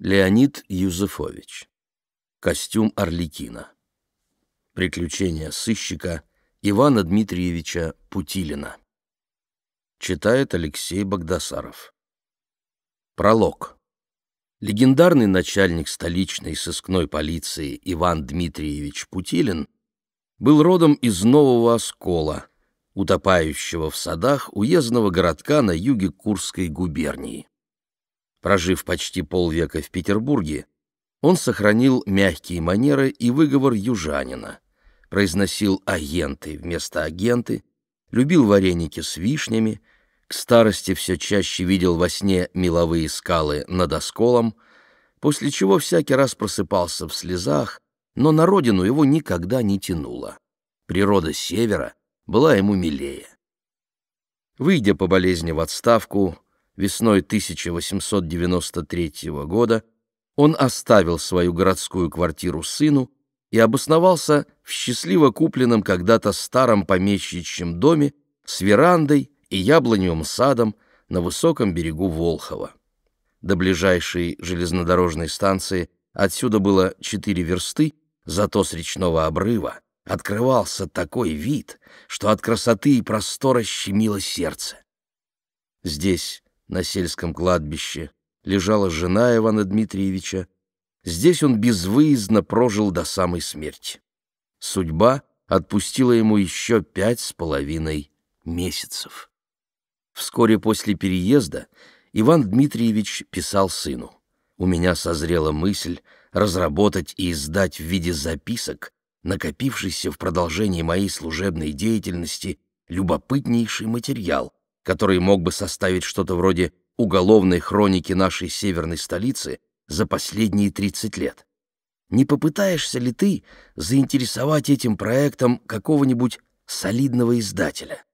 Леонид Юзефович. Костюм Орликина. Приключения сыщика Ивана Дмитриевича Путилина. Читает Алексей Богдасаров. Пролог. Легендарный начальник столичной сыскной полиции Иван Дмитриевич Путилин был родом из Нового Оскола, утопающего в садах уездного городка на юге Курской губернии. Прожив почти полвека в Петербурге, он сохранил мягкие манеры и выговор южанина, произносил агенты вместо агенты, любил вареники с вишнями, к старости все чаще видел во сне меловые скалы над осколом, после чего всякий раз просыпался в слезах, но на родину его никогда не тянуло. Природа севера была ему милее. Выйдя по болезни в отставку, весной 1893 года он оставил свою городскую квартиру сыну и обосновался в счастливо купленном когда-то старом помещичьем доме с верандой и яблоневым садом на высоком берегу Волхова. До ближайшей железнодорожной станции отсюда было четыре версты, зато с речного обрыва открывался такой вид, что от красоты и простора щемило сердце. Здесь на сельском кладбище, лежала жена Ивана Дмитриевича. Здесь он безвыездно прожил до самой смерти. Судьба отпустила ему еще пять с половиной месяцев. Вскоре после переезда Иван Дмитриевич писал сыну. «У меня созрела мысль разработать и издать в виде записок накопившийся в продолжении моей служебной деятельности любопытнейший материал, который мог бы составить что-то вроде уголовной хроники нашей северной столицы за последние 30 лет. Не попытаешься ли ты заинтересовать этим проектом какого-нибудь солидного издателя?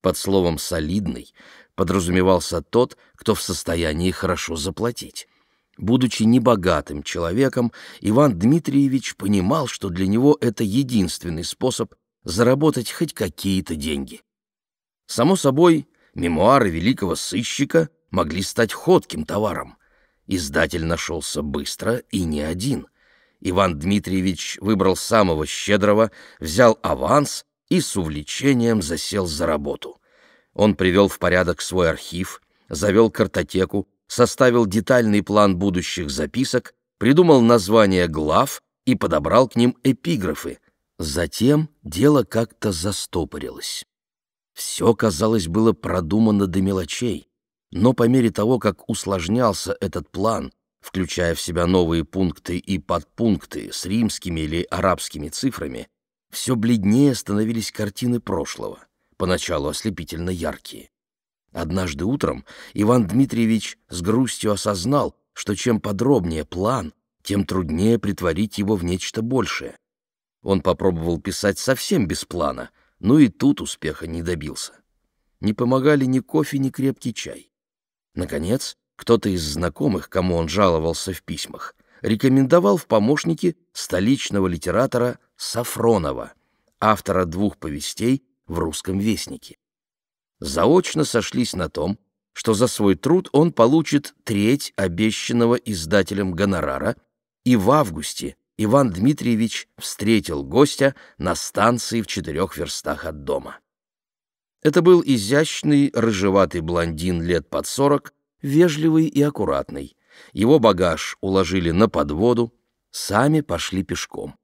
Под словом «солидный» подразумевался тот, кто в состоянии хорошо заплатить. Будучи небогатым человеком, Иван Дмитриевич понимал, что для него это единственный способ заработать хоть какие-то деньги. Само собой, мемуары великого сыщика могли стать ходким товаром. Издатель нашелся быстро и не один. Иван Дмитриевич выбрал самого щедрого, взял аванс и с увлечением засел за работу. Он привел в порядок свой архив, завел картотеку, составил детальный план будущих записок, придумал названия глав и подобрал к ним эпиграфы. Затем дело как-то застопорилось. Все, казалось, было продумано до мелочей, но по мере того, как усложнялся этот план, включая в себя новые пункты и подпункты с римскими или арабскими цифрами, все бледнее становились картины прошлого, поначалу ослепительно яркие. Однажды утром Иван Дмитриевич с грустью осознал, что чем подробнее план, тем труднее притворить его в нечто большее. Он попробовал писать совсем без плана — ну и тут успеха не добился. Не помогали ни кофе, ни крепкий чай. Наконец, кто-то из знакомых, кому он жаловался в письмах, рекомендовал в помощники столичного литератора Сафронова, автора двух повестей в «Русском вестнике». Заочно сошлись на том, что за свой труд он получит треть обещанного издателем гонорара и в августе Иван Дмитриевич встретил гостя на станции в четырех верстах от дома. Это был изящный, рыжеватый блондин лет под сорок, вежливый и аккуратный. Его багаж уложили на подводу, сами пошли пешком.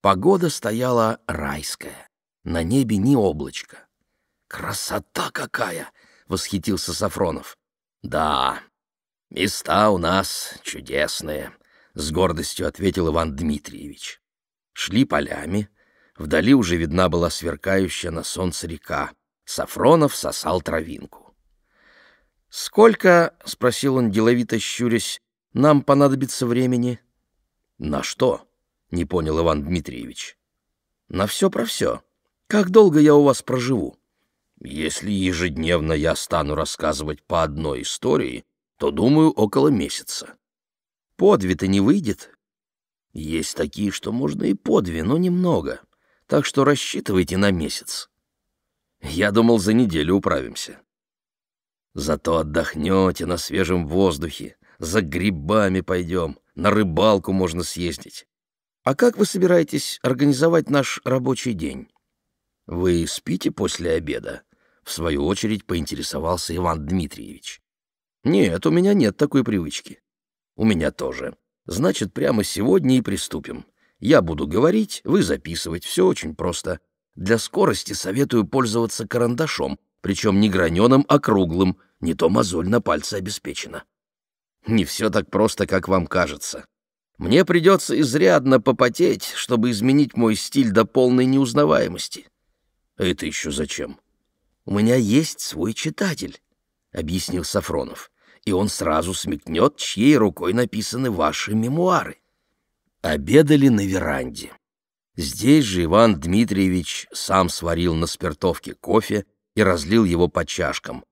Погода стояла райская, на небе ни облачко. «Красота какая!» — восхитился Сафронов. «Да, места у нас чудесные», — с гордостью ответил Иван Дмитриевич. Шли полями, вдали уже видна была сверкающая на солнце река. Сафронов сосал травинку. «Сколько, — спросил он, деловито щурясь, — нам понадобится времени?» «На что?» — не понял Иван Дмитриевич. «На все про все. Как долго я у вас проживу?» «Если ежедневно я стану рассказывать по одной истории, то, думаю, около месяца» подви-то не выйдет. Есть такие, что можно и подви, но немного, так что рассчитывайте на месяц. Я думал, за неделю управимся. Зато отдохнете на свежем воздухе, за грибами пойдем, на рыбалку можно съездить. А как вы собираетесь организовать наш рабочий день? Вы спите после обеда? В свою очередь поинтересовался Иван Дмитриевич. Нет, у меня нет такой привычки. У меня тоже. Значит, прямо сегодня и приступим. Я буду говорить, вы записывать, все очень просто. Для скорости советую пользоваться карандашом, причем не граненым, а круглым, не то мозоль на пальце обеспечена. Не все так просто, как вам кажется. Мне придется изрядно попотеть, чтобы изменить мой стиль до полной неузнаваемости. А это еще зачем? У меня есть свой читатель, — объяснил Сафронов и он сразу смекнет, чьей рукой написаны ваши мемуары. Обедали на веранде. Здесь же Иван Дмитриевич сам сварил на спиртовке кофе и разлил его по чашкам.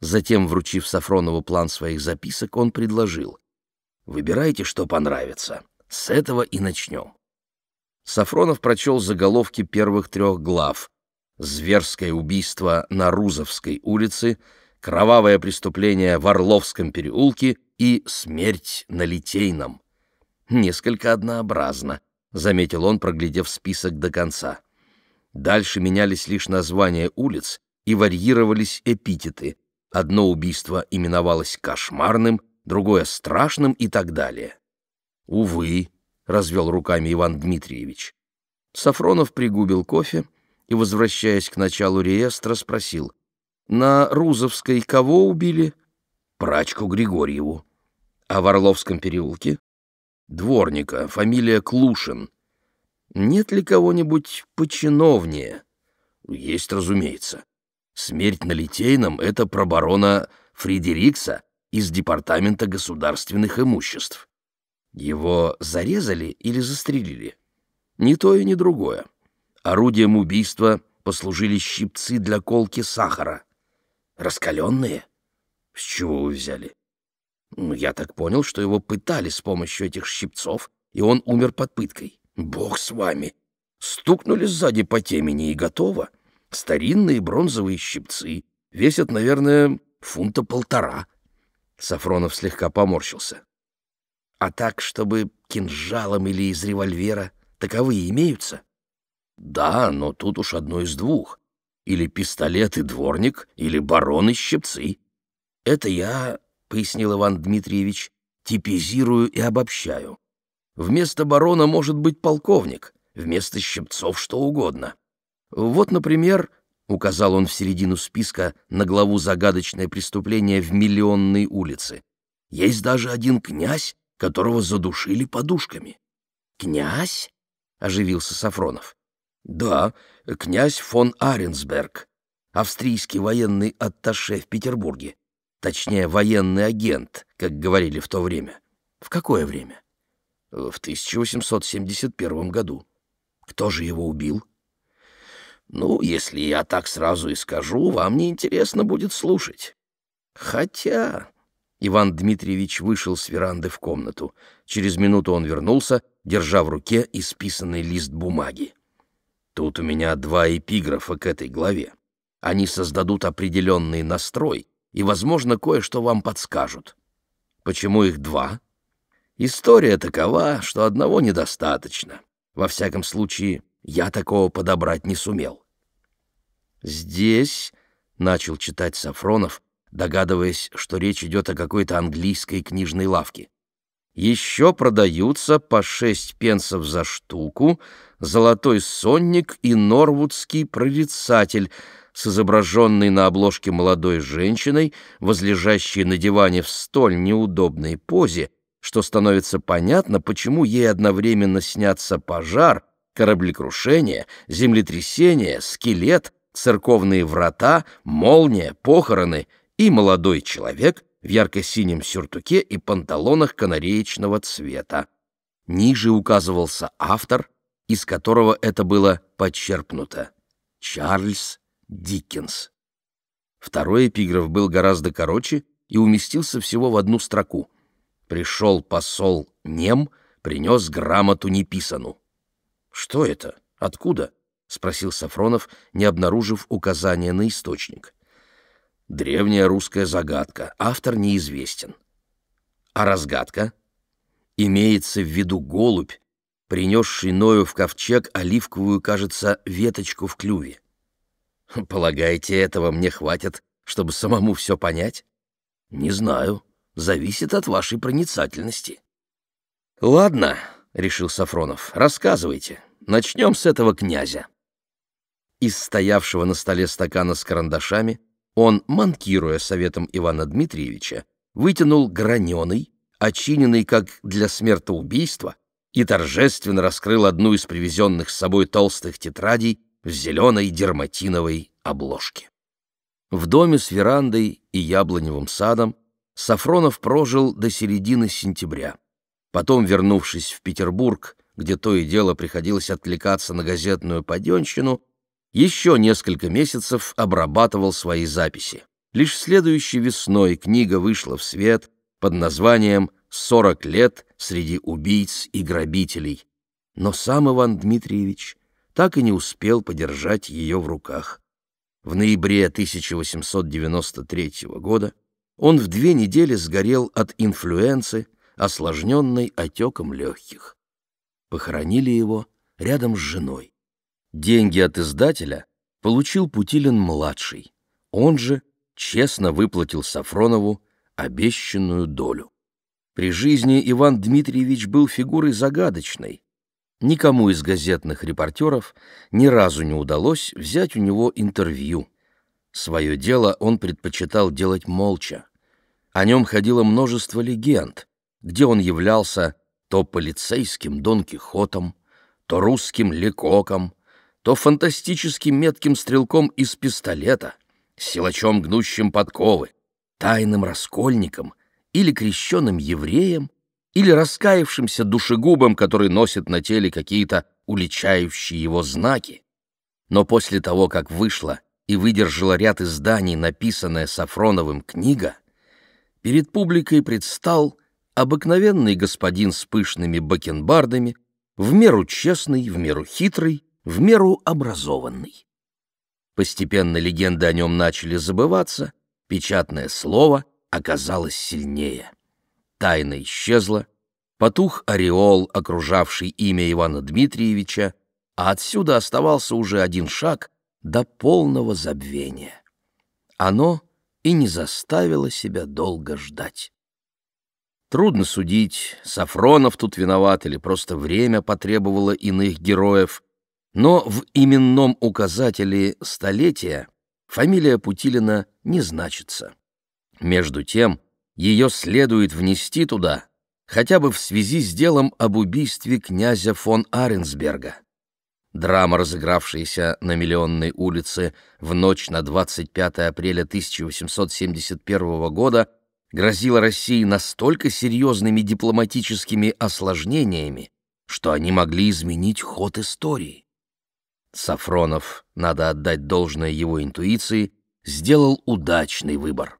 Затем, вручив Сафронову план своих записок, он предложил. «Выбирайте, что понравится. С этого и начнем». Сафронов прочел заголовки первых трех глав «Зверское убийство на Рузовской улице», кровавое преступление в Орловском переулке и смерть на Литейном. Несколько однообразно, — заметил он, проглядев список до конца. Дальше менялись лишь названия улиц и варьировались эпитеты. Одно убийство именовалось «кошмарным», другое «страшным» и так далее. «Увы», — развел руками Иван Дмитриевич. Сафронов пригубил кофе и, возвращаясь к началу реестра, спросил — на Рузовской кого убили? Прачку Григорьеву. А в Орловском переулке? Дворника, фамилия Клушин. Нет ли кого-нибудь починовнее? Есть, разумеется. Смерть на Литейном — это про барона Фредерикса из Департамента государственных имуществ. Его зарезали или застрелили? Ни то и ни другое. Орудием убийства послужили щипцы для колки сахара. Раскаленные? С чего вы взяли? Ну, я так понял, что его пытали с помощью этих щипцов, и он умер под пыткой. Бог с вами! Стукнули сзади по темени и готово. Старинные бронзовые щипцы весят, наверное, фунта полтора. Сафронов слегка поморщился. А так, чтобы кинжалом или из револьвера таковые имеются? Да, но тут уж одно из двух или пистолет и дворник, или барон и щипцы. Это я, — пояснил Иван Дмитриевич, — типизирую и обобщаю. Вместо барона может быть полковник, вместо щипцов что угодно. Вот, например, — указал он в середину списка на главу «Загадочное преступление в Миллионной улице», — есть даже один князь, которого задушили подушками. «Князь?» — оживился Сафронов. «Да, князь фон Аренсберг, австрийский военный атташе в Петербурге. Точнее, военный агент, как говорили в то время. В какое время?» «В 1871 году. Кто же его убил?» «Ну, если я так сразу и скажу, вам неинтересно будет слушать. Хотя...» Иван Дмитриевич вышел с веранды в комнату. Через минуту он вернулся, держа в руке исписанный лист бумаги. Тут у меня два эпиграфа к этой главе. Они создадут определенный настрой и, возможно, кое-что вам подскажут. Почему их два? История такова, что одного недостаточно. Во всяком случае, я такого подобрать не сумел. «Здесь», — начал читать Сафронов, догадываясь, что речь идет о какой-то английской книжной лавке еще продаются по шесть пенсов за штуку «Золотой сонник» и «Норвудский прорицатель», с изображенной на обложке молодой женщиной, возлежащей на диване в столь неудобной позе, что становится понятно, почему ей одновременно снятся пожар, кораблекрушение, землетрясение, скелет, церковные врата, молния, похороны и молодой человек, в ярко-синем сюртуке и панталонах канареечного цвета. Ниже указывался автор, из которого это было подчерпнуто — Чарльз Диккенс. Второй эпиграф был гораздо короче и уместился всего в одну строку. «Пришел посол нем, принес грамоту неписану». «Что это? Откуда?» — спросил Сафронов, не обнаружив указания на источник. Древняя русская загадка, автор неизвестен. А разгадка? Имеется в виду голубь, принесший Ною в ковчег оливковую, кажется, веточку в клюве. Полагаете, этого мне хватит, чтобы самому все понять? Не знаю. Зависит от вашей проницательности. Ладно, — решил Сафронов, — рассказывайте. Начнем с этого князя. Из стоявшего на столе стакана с карандашами он, манкируя советом Ивана Дмитриевича, вытянул граненый, очиненный как для смертоубийства, и торжественно раскрыл одну из привезенных с собой толстых тетрадей в зеленой дерматиновой обложке. В доме с верандой и яблоневым садом Сафронов прожил до середины сентября. Потом, вернувшись в Петербург, где то и дело приходилось отвлекаться на газетную поденщину, еще несколько месяцев обрабатывал свои записи. Лишь следующей весной книга вышла в свет под названием «Сорок лет среди убийц и грабителей». Но сам Иван Дмитриевич так и не успел подержать ее в руках. В ноябре 1893 года он в две недели сгорел от инфлюенции, осложненной отеком легких. Похоронили его рядом с женой. Деньги от издателя получил Путилин-младший. Он же честно выплатил Сафронову обещанную долю. При жизни Иван Дмитриевич был фигурой загадочной. Никому из газетных репортеров ни разу не удалось взять у него интервью. Свое дело он предпочитал делать молча. О нем ходило множество легенд, где он являлся то полицейским Дон Кихотом, то русским Лекоком, то фантастически метким стрелком из пистолета, силачом, гнущим подковы, тайным раскольником или крещенным евреем, или раскаявшимся душегубом, который носит на теле какие-то уличающие его знаки. Но после того, как вышла и выдержала ряд изданий, написанная Сафроновым книга, перед публикой предстал обыкновенный господин с пышными бакенбардами, в меру честный, в меру хитрый, в меру образованный. Постепенно легенды о нем начали забываться, печатное слово оказалось сильнее. Тайна исчезла, потух ореол, окружавший имя Ивана Дмитриевича, а отсюда оставался уже один шаг до полного забвения. Оно и не заставило себя долго ждать. Трудно судить, Сафронов тут виноват или просто время потребовало иных героев, но в именном указателе «столетия» фамилия Путилина не значится. Между тем, ее следует внести туда, хотя бы в связи с делом об убийстве князя фон Аренсберга. Драма, разыгравшаяся на Миллионной улице в ночь на 25 апреля 1871 года, грозила России настолько серьезными дипломатическими осложнениями, что они могли изменить ход истории. Сафронов, надо отдать должное его интуиции, сделал удачный выбор.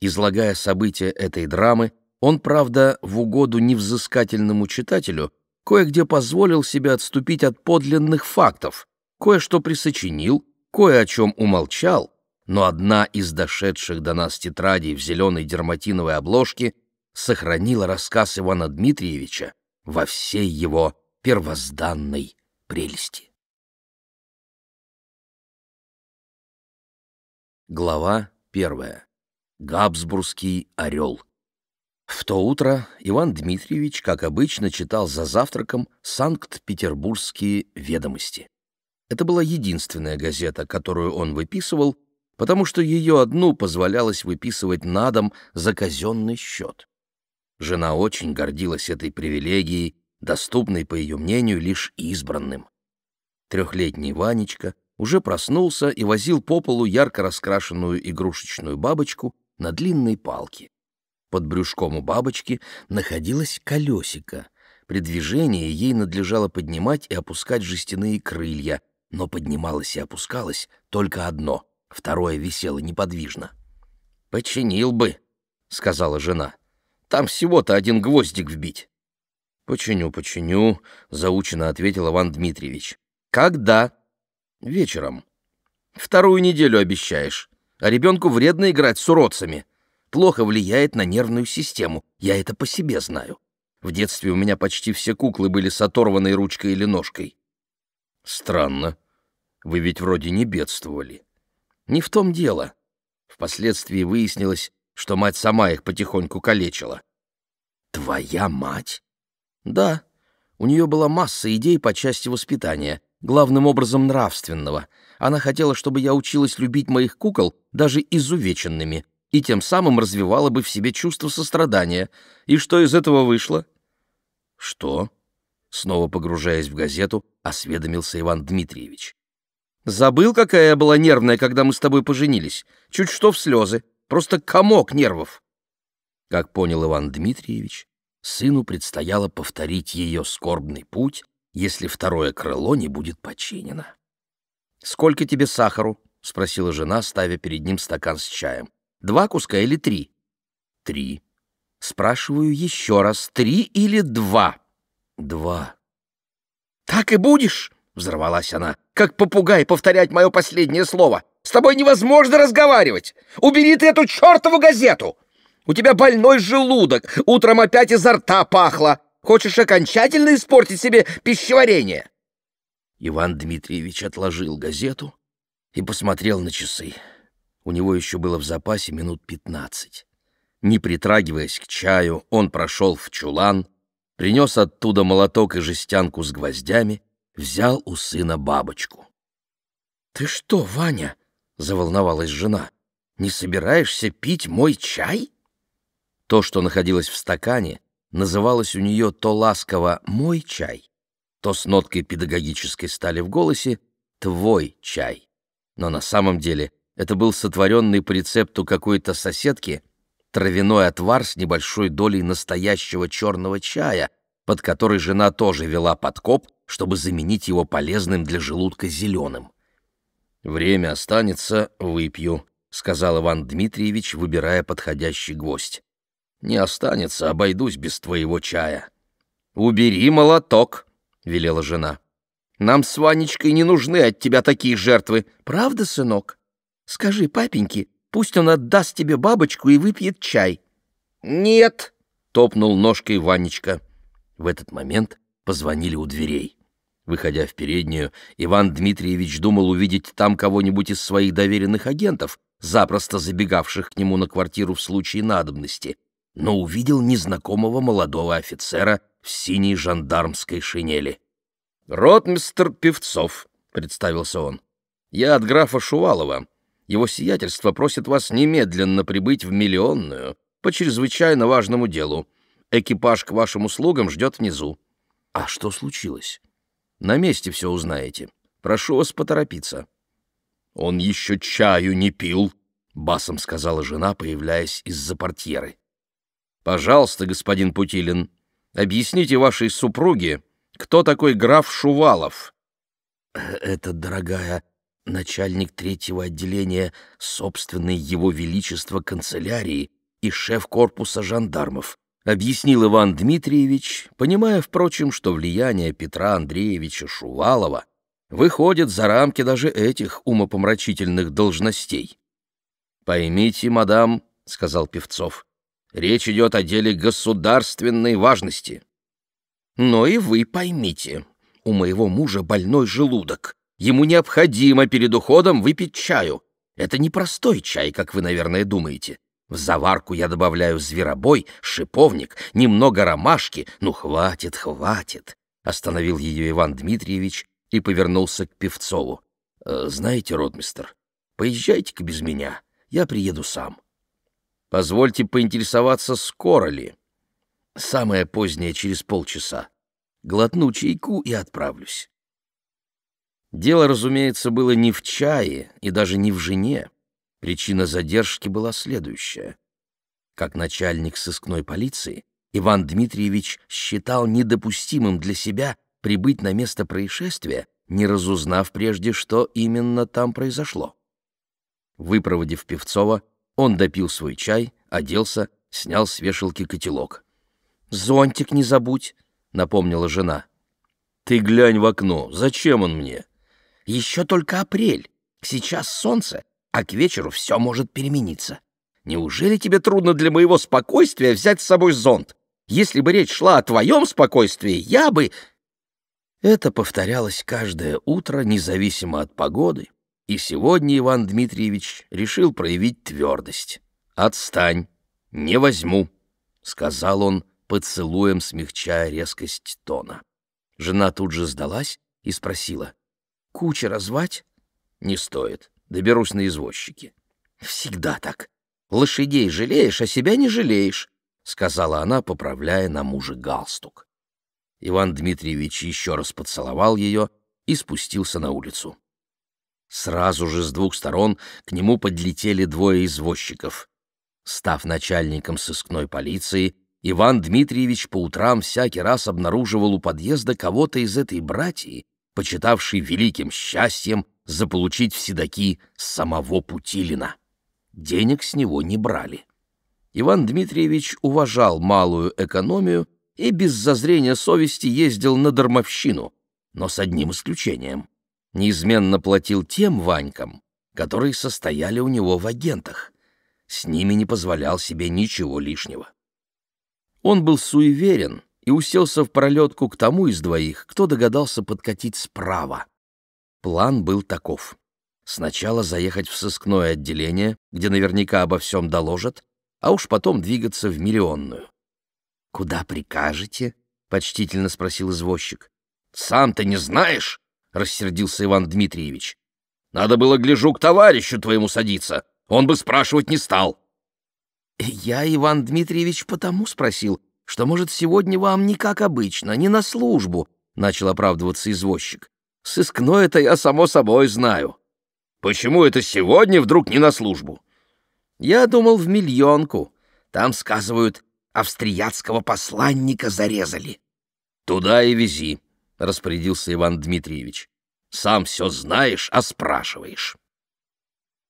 Излагая события этой драмы, он, правда, в угоду невзыскательному читателю, кое-где позволил себе отступить от подлинных фактов, кое-что присочинил, кое о чем умолчал, но одна из дошедших до нас тетрадей в зеленой дерматиновой обложке сохранила рассказ Ивана Дмитриевича во всей его первозданной прелести. Глава первая. Габсбургский орел. В то утро Иван Дмитриевич, как обычно, читал за завтраком «Санкт-Петербургские ведомости». Это была единственная газета, которую он выписывал, потому что ее одну позволялось выписывать на дом за казенный счет. Жена очень гордилась этой привилегией, доступной, по ее мнению, лишь избранным. Трехлетний Ванечка уже проснулся и возил по полу ярко раскрашенную игрушечную бабочку на длинной палке. Под брюшком у бабочки находилось колесико. При движении ей надлежало поднимать и опускать жестяные крылья, но поднималось и опускалось только одно, второе висело неподвижно. «Починил бы», — сказала жена. «Там всего-то один гвоздик вбить». «Починю, починю», — заученно ответил Иван Дмитриевич. «Когда?» Вечером. Вторую неделю обещаешь. А ребенку вредно играть с уродцами. Плохо влияет на нервную систему. Я это по себе знаю. В детстве у меня почти все куклы были с оторванной ручкой или ножкой. Странно. Вы ведь вроде не бедствовали. Не в том дело. Впоследствии выяснилось, что мать сама их потихоньку калечила. Твоя мать? Да. У нее была масса идей по части воспитания — главным образом нравственного. Она хотела, чтобы я училась любить моих кукол даже изувеченными, и тем самым развивала бы в себе чувство сострадания. И что из этого вышло? Что? Снова погружаясь в газету, осведомился Иван Дмитриевич. Забыл, какая я была нервная, когда мы с тобой поженились. Чуть что в слезы. Просто комок нервов. Как понял Иван Дмитриевич, сыну предстояло повторить ее скорбный путь если второе крыло не будет починено. «Сколько тебе сахару?» — спросила жена, ставя перед ним стакан с чаем. «Два куска или три?» «Три». «Спрашиваю еще раз, три или два?» «Два». «Так и будешь?» — взорвалась она. «Как попугай повторять мое последнее слово! С тобой невозможно разговаривать! Убери ты эту чертову газету! У тебя больной желудок, утром опять изо рта пахло! Хочешь окончательно испортить себе пищеварение?» Иван Дмитриевич отложил газету и посмотрел на часы. У него еще было в запасе минут пятнадцать. Не притрагиваясь к чаю, он прошел в чулан, принес оттуда молоток и жестянку с гвоздями, взял у сына бабочку. «Ты что, Ваня?» — заволновалась жена. «Не собираешься пить мой чай?» То, что находилось в стакане, называлась у нее то ласково «мой чай», то с ноткой педагогической стали в голосе «твой чай». Но на самом деле это был сотворенный по рецепту какой-то соседки травяной отвар с небольшой долей настоящего черного чая, под который жена тоже вела подкоп, чтобы заменить его полезным для желудка зеленым. «Время останется, выпью», — сказал Иван Дмитриевич, выбирая подходящий гвоздь. Не останется, обойдусь без твоего чая». «Убери молоток», — велела жена. «Нам с Ванечкой не нужны от тебя такие жертвы. Правда, сынок? Скажи папеньке, пусть он отдаст тебе бабочку и выпьет чай». «Нет», — топнул ножкой Ванечка. В этот момент позвонили у дверей. Выходя в переднюю, Иван Дмитриевич думал увидеть там кого-нибудь из своих доверенных агентов, запросто забегавших к нему на квартиру в случае надобности, но увидел незнакомого молодого офицера в синей жандармской шинели. «Ротмистр Певцов», — представился он. «Я от графа Шувалова. Его сиятельство просит вас немедленно прибыть в Миллионную по чрезвычайно важному делу. Экипаж к вашим услугам ждет внизу». «А что случилось?» «На месте все узнаете. Прошу вас поторопиться». «Он еще чаю не пил», — басом сказала жена, появляясь из-за портьеры. Пожалуйста, господин Путилин, объясните вашей супруге, кто такой граф Шувалов? Это, дорогая, начальник третьего отделения собственной его величества канцелярии и шеф корпуса жандармов, объяснил Иван Дмитриевич, понимая, впрочем, что влияние Петра Андреевича Шувалова выходит за рамки даже этих умопомрачительных должностей. «Поймите, мадам», — сказал Певцов, — Речь идет о деле государственной важности. Но и вы поймите, у моего мужа больной желудок. Ему необходимо перед уходом выпить чаю. Это не простой чай, как вы, наверное, думаете. В заварку я добавляю зверобой, шиповник, немного ромашки. Ну, хватит, хватит!» Остановил ее Иван Дмитриевич и повернулся к Певцову. «Э, «Знаете, ротмистер, поезжайте-ка без меня, я приеду сам». Позвольте поинтересоваться, скоро ли. Самое позднее, через полчаса. Глотну чайку и отправлюсь. Дело, разумеется, было не в чае и даже не в жене. Причина задержки была следующая. Как начальник сыскной полиции, Иван Дмитриевич считал недопустимым для себя прибыть на место происшествия, не разузнав прежде, что именно там произошло. Выпроводив Певцова, он допил свой чай, оделся, снял с вешалки котелок. «Зонтик не забудь», — напомнила жена. «Ты глянь в окно. Зачем он мне?» «Еще только апрель. Сейчас солнце, а к вечеру все может перемениться. Неужели тебе трудно для моего спокойствия взять с собой зонт? Если бы речь шла о твоем спокойствии, я бы...» Это повторялось каждое утро, независимо от погоды, и сегодня Иван Дмитриевич решил проявить твердость. «Отстань! Не возьму!» — сказал он, поцелуем смягчая резкость тона. Жена тут же сдалась и спросила. «Кучера развать «Не стоит. Доберусь на извозчики". «Всегда так. Лошадей жалеешь, а себя не жалеешь», — сказала она, поправляя на мужа галстук. Иван Дмитриевич еще раз поцеловал ее и спустился на улицу. Сразу же с двух сторон к нему подлетели двое извозчиков. Став начальником сыскной полиции, Иван Дмитриевич по утрам всякий раз обнаруживал у подъезда кого-то из этой братьи, почитавшей великим счастьем заполучить в седаки самого Путилина. Денег с него не брали. Иван Дмитриевич уважал малую экономию и без зазрения совести ездил на дармовщину, но с одним исключением неизменно платил тем Ванькам, которые состояли у него в агентах. С ними не позволял себе ничего лишнего. Он был суеверен и уселся в пролетку к тому из двоих, кто догадался подкатить справа. План был таков. Сначала заехать в сыскное отделение, где наверняка обо всем доложат, а уж потом двигаться в миллионную. «Куда прикажете?» — почтительно спросил извозчик. «Сам ты не знаешь?» — рассердился Иван Дмитриевич. «Надо было, гляжу, к товарищу твоему садиться. Он бы спрашивать не стал». Э, «Я, Иван Дмитриевич, потому спросил, что, может, сегодня вам не как обычно, не на службу», — начал оправдываться извозчик. «Сыскно это я само собой знаю». «Почему это сегодня вдруг не на службу?» «Я думал, в миллионку. Там, сказывают, австрияцкого посланника зарезали». «Туда и вези», — распорядился Иван Дмитриевич. «Сам все знаешь, а спрашиваешь».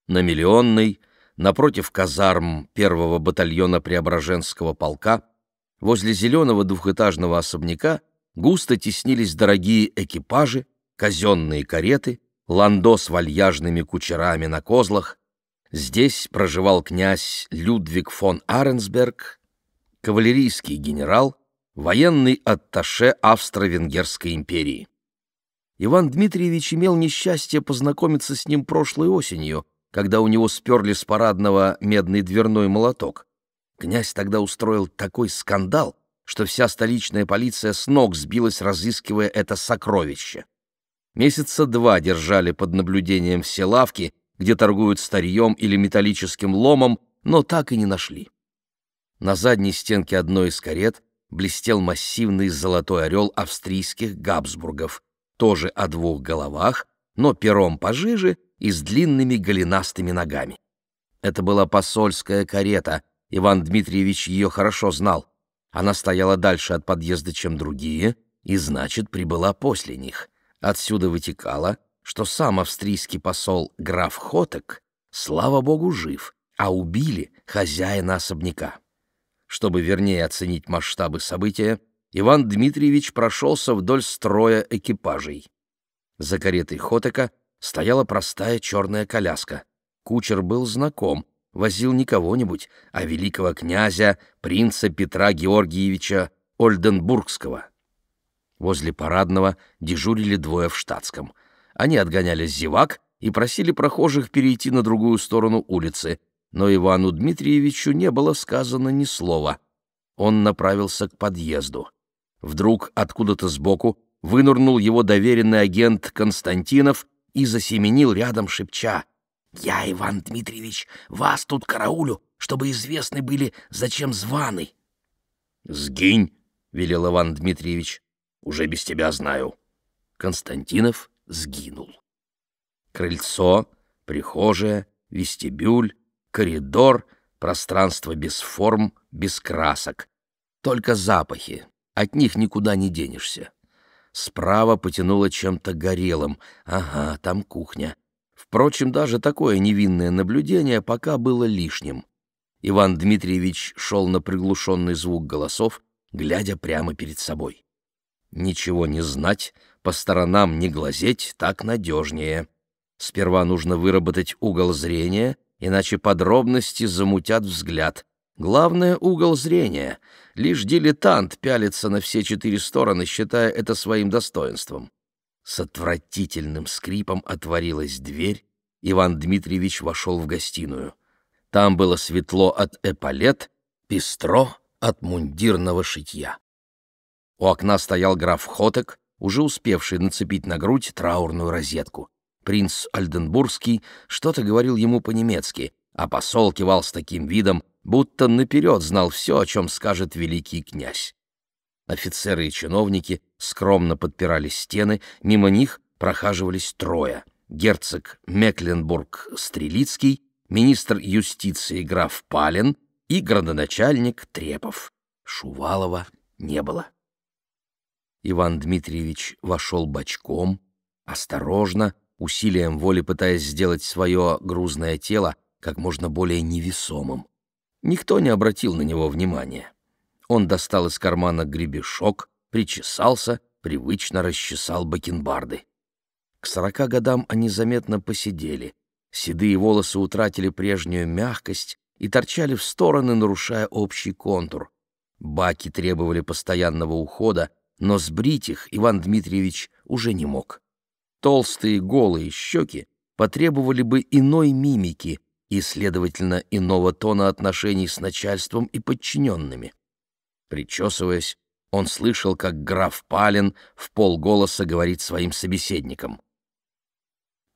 На Миллионной, напротив казарм первого батальона Преображенского полка, возле зеленого двухэтажного особняка густо теснились дорогие экипажи, казенные кареты, ландо с вальяжными кучерами на козлах. Здесь проживал князь Людвиг фон Аренсберг, кавалерийский генерал, военный атташе Австро-Венгерской империи. Иван Дмитриевич имел несчастье познакомиться с ним прошлой осенью, когда у него сперли с парадного медный дверной молоток. Князь тогда устроил такой скандал, что вся столичная полиция с ног сбилась, разыскивая это сокровище. Месяца два держали под наблюдением все лавки, где торгуют старьем или металлическим ломом, но так и не нашли. На задней стенке одной из карет блестел массивный золотой орел австрийских Габсбургов, тоже о двух головах, но пером пожиже и с длинными голенастыми ногами. Это была посольская карета, Иван Дмитриевич ее хорошо знал. Она стояла дальше от подъезда, чем другие, и, значит, прибыла после них. Отсюда вытекало, что сам австрийский посол граф Хотек, слава богу, жив, а убили хозяина особняка. Чтобы вернее оценить масштабы события, Иван Дмитриевич прошелся вдоль строя экипажей. За каретой Хотека стояла простая черная коляска. Кучер был знаком, возил не кого-нибудь, а великого князя, принца Петра Георгиевича Ольденбургского. Возле парадного дежурили двое в штатском. Они отгоняли зевак и просили прохожих перейти на другую сторону улицы — но Ивану Дмитриевичу не было сказано ни слова. Он направился к подъезду. Вдруг откуда-то сбоку вынурнул его доверенный агент Константинов и засеменил рядом, шепча. «Я, Иван Дмитриевич, вас тут караулю, чтобы известны были, зачем званы». «Сгинь», — велел Иван Дмитриевич, — «уже без тебя знаю». Константинов сгинул. Крыльцо, прихожая, вестибюль, коридор, пространство без форм, без красок. Только запахи, от них никуда не денешься. Справа потянуло чем-то горелым. Ага, там кухня. Впрочем, даже такое невинное наблюдение пока было лишним. Иван Дмитриевич шел на приглушенный звук голосов, глядя прямо перед собой. Ничего не знать, по сторонам не глазеть так надежнее. Сперва нужно выработать угол зрения, иначе подробности замутят взгляд. Главное — угол зрения. Лишь дилетант пялится на все четыре стороны, считая это своим достоинством. С отвратительным скрипом отворилась дверь, Иван Дмитриевич вошел в гостиную. Там было светло от эполет, пестро от мундирного шитья. У окна стоял граф Хотек, уже успевший нацепить на грудь траурную розетку. Принц Альденбургский что-то говорил ему по-немецки, а посол кивал с таким видом, будто наперед знал все, о чем скажет великий князь. Офицеры и чиновники скромно подпирали стены, мимо них прохаживались трое — герцог Мекленбург-Стрелицкий, министр юстиции граф Палин и градоначальник Трепов. Шувалова не было. Иван Дмитриевич вошел бочком, осторожно, усилием воли пытаясь сделать свое грузное тело как можно более невесомым. Никто не обратил на него внимания. Он достал из кармана гребешок, причесался, привычно расчесал бакенбарды. К сорока годам они заметно посидели. Седые волосы утратили прежнюю мягкость и торчали в стороны, нарушая общий контур. Баки требовали постоянного ухода, но сбрить их Иван Дмитриевич уже не мог толстые голые щеки потребовали бы иной мимики и, следовательно, иного тона отношений с начальством и подчиненными. Причесываясь, он слышал, как граф Палин в полголоса говорит своим собеседникам.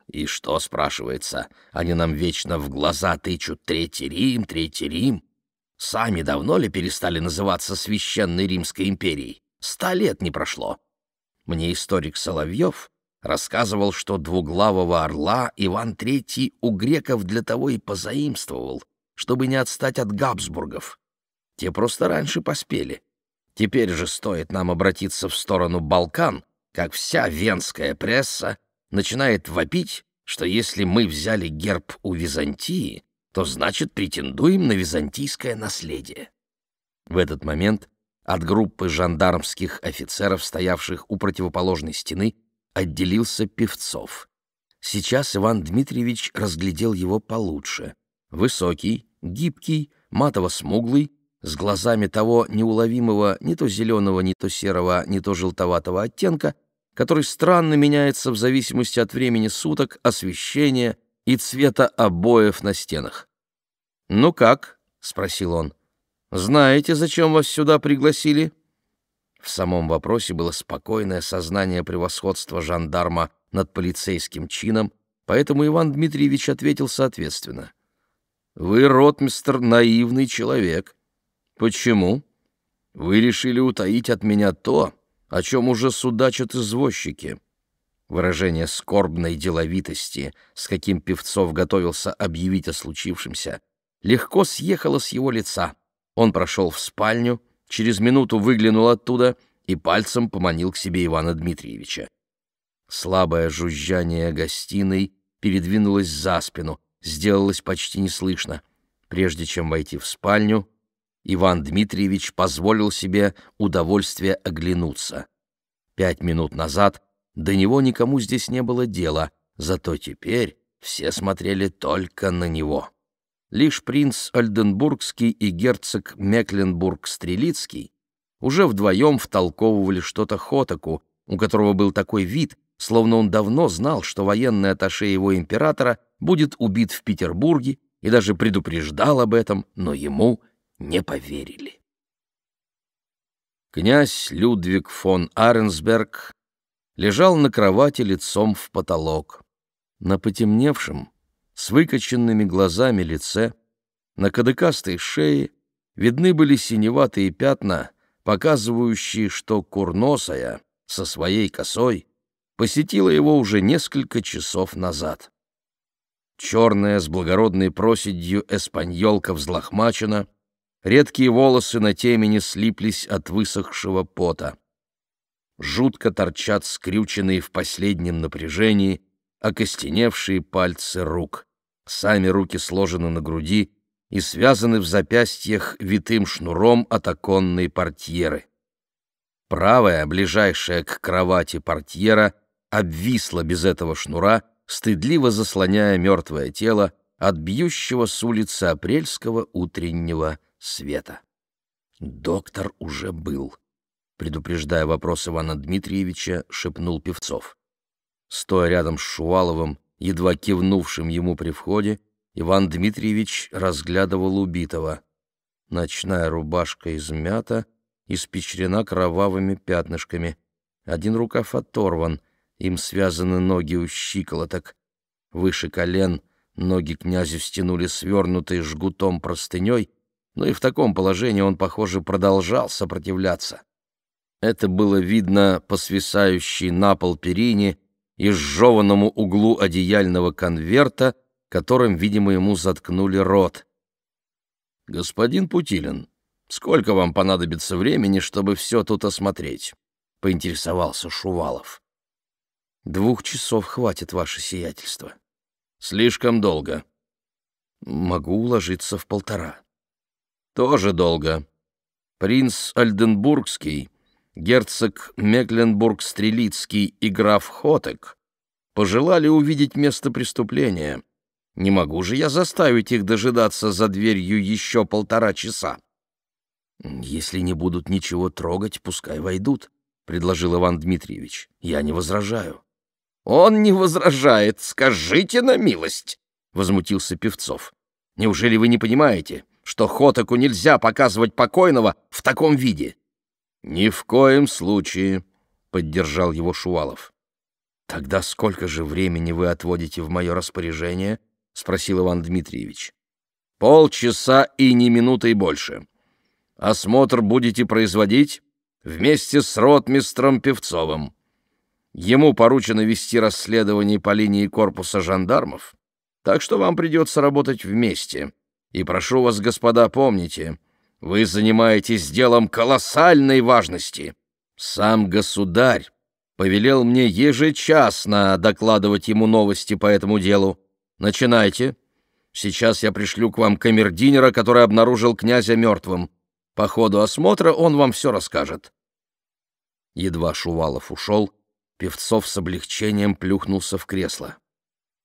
«И что, — спрашивается, — они нам вечно в глаза тычут Третий Рим, Третий Рим? Сами давно ли перестали называться Священной Римской империей? Ста лет не прошло. Мне историк Соловьев рассказывал, что двуглавого орла Иван III у греков для того и позаимствовал, чтобы не отстать от Габсбургов. Те просто раньше поспели. Теперь же стоит нам обратиться в сторону Балкан, как вся венская пресса начинает вопить, что если мы взяли герб у Византии, то значит претендуем на византийское наследие. В этот момент от группы жандармских офицеров, стоявших у противоположной стены, отделился Певцов. Сейчас Иван Дмитриевич разглядел его получше. Высокий, гибкий, матово-смуглый, с глазами того неуловимого, не то зеленого, не то серого, не то желтоватого оттенка, который странно меняется в зависимости от времени суток, освещения и цвета обоев на стенах. «Ну как?» — спросил он. «Знаете, зачем вас сюда пригласили?» В самом вопросе было спокойное сознание превосходства жандарма над полицейским чином, поэтому Иван Дмитриевич ответил соответственно. «Вы, ротмистр, наивный человек. Почему? Вы решили утаить от меня то, о чем уже судачат извозчики». Выражение скорбной деловитости, с каким Певцов готовился объявить о случившемся, легко съехало с его лица. Он прошел в спальню, через минуту выглянул оттуда и пальцем поманил к себе Ивана Дмитриевича. Слабое жужжание гостиной передвинулось за спину, сделалось почти неслышно. Прежде чем войти в спальню, Иван Дмитриевич позволил себе удовольствие оглянуться. Пять минут назад до него никому здесь не было дела, зато теперь все смотрели только на него. Лишь принц Альденбургский и герцог Мекленбург-Стрелицкий уже вдвоем втолковывали что-то Хотаку, у которого был такой вид, словно он давно знал, что военный атташе его императора будет убит в Петербурге и даже предупреждал об этом, но ему не поверили. Князь Людвиг фон Аренсберг лежал на кровати лицом в потолок. На потемневшем, с выкоченными глазами лице, на кадыкастой шее видны были синеватые пятна, показывающие, что курносая со своей косой посетила его уже несколько часов назад. Черная с благородной проседью эспаньолка взлохмачена, редкие волосы на темени слиплись от высохшего пота. Жутко торчат скрюченные в последнем напряжении окостеневшие пальцы рук. Сами руки сложены на груди и связаны в запястьях витым шнуром от оконной портьеры. Правая, ближайшая к кровати портьера, обвисла без этого шнура, стыдливо заслоняя мертвое тело от бьющего с улицы апрельского утреннего света. Доктор уже был. Предупреждая вопрос Ивана Дмитриевича, шепнул Певцов. Стоя рядом с Шуваловым, Едва кивнувшим ему при входе, Иван Дмитриевич разглядывал убитого. Ночная рубашка измята, испечрена кровавыми пятнышками. Один рукав оторван, им связаны ноги у щиколоток. Выше колен ноги князю стянули свернутые жгутом простыней, но и в таком положении он, похоже, продолжал сопротивляться. Это было видно по свисающей на пол перине, и сжеванному углу одеяльного конверта, которым, видимо, ему заткнули рот. «Господин Путилин, сколько вам понадобится времени, чтобы все тут осмотреть?» — поинтересовался Шувалов. «Двух часов хватит, ваше сиятельство». «Слишком долго». «Могу уложиться в полтора». «Тоже долго. Принц Альденбургский...» герцог Мекленбург-Стрелицкий и граф Хотек пожелали увидеть место преступления. Не могу же я заставить их дожидаться за дверью еще полтора часа. «Если не будут ничего трогать, пускай войдут», — предложил Иван Дмитриевич. «Я не возражаю». «Он не возражает, скажите на милость», — возмутился Певцов. «Неужели вы не понимаете, что Хотеку нельзя показывать покойного в таком виде?» «Ни в коем случае», — поддержал его Шувалов. «Тогда сколько же времени вы отводите в мое распоряжение?» — спросил Иван Дмитриевич. «Полчаса и не минутой больше. Осмотр будете производить вместе с ротмистром Певцовым. Ему поручено вести расследование по линии корпуса жандармов, так что вам придется работать вместе. И прошу вас, господа, помните, вы занимаетесь делом колоссальной важности. Сам государь повелел мне ежечасно докладывать ему новости по этому делу. Начинайте. Сейчас я пришлю к вам камердинера, который обнаружил князя мертвым. По ходу осмотра он вам все расскажет». Едва Шувалов ушел, Певцов с облегчением плюхнулся в кресло.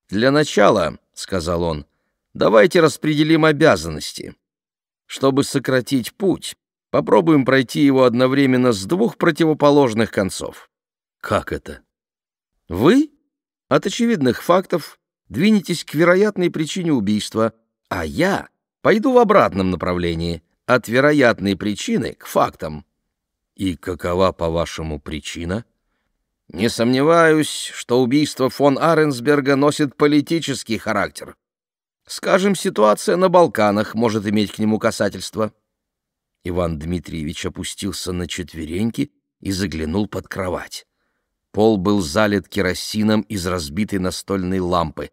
«Для начала, — сказал он, — давайте распределим обязанности. Чтобы сократить путь, попробуем пройти его одновременно с двух противоположных концов. Как это? Вы от очевидных фактов двинетесь к вероятной причине убийства, а я пойду в обратном направлении, от вероятной причины к фактам. И какова, по-вашему, причина? Не сомневаюсь, что убийство фон Аренсберга носит политический характер. Скажем, ситуация на Балканах может иметь к нему касательство». Иван Дмитриевич опустился на четвереньки и заглянул под кровать. Пол был залит керосином из разбитой настольной лампы.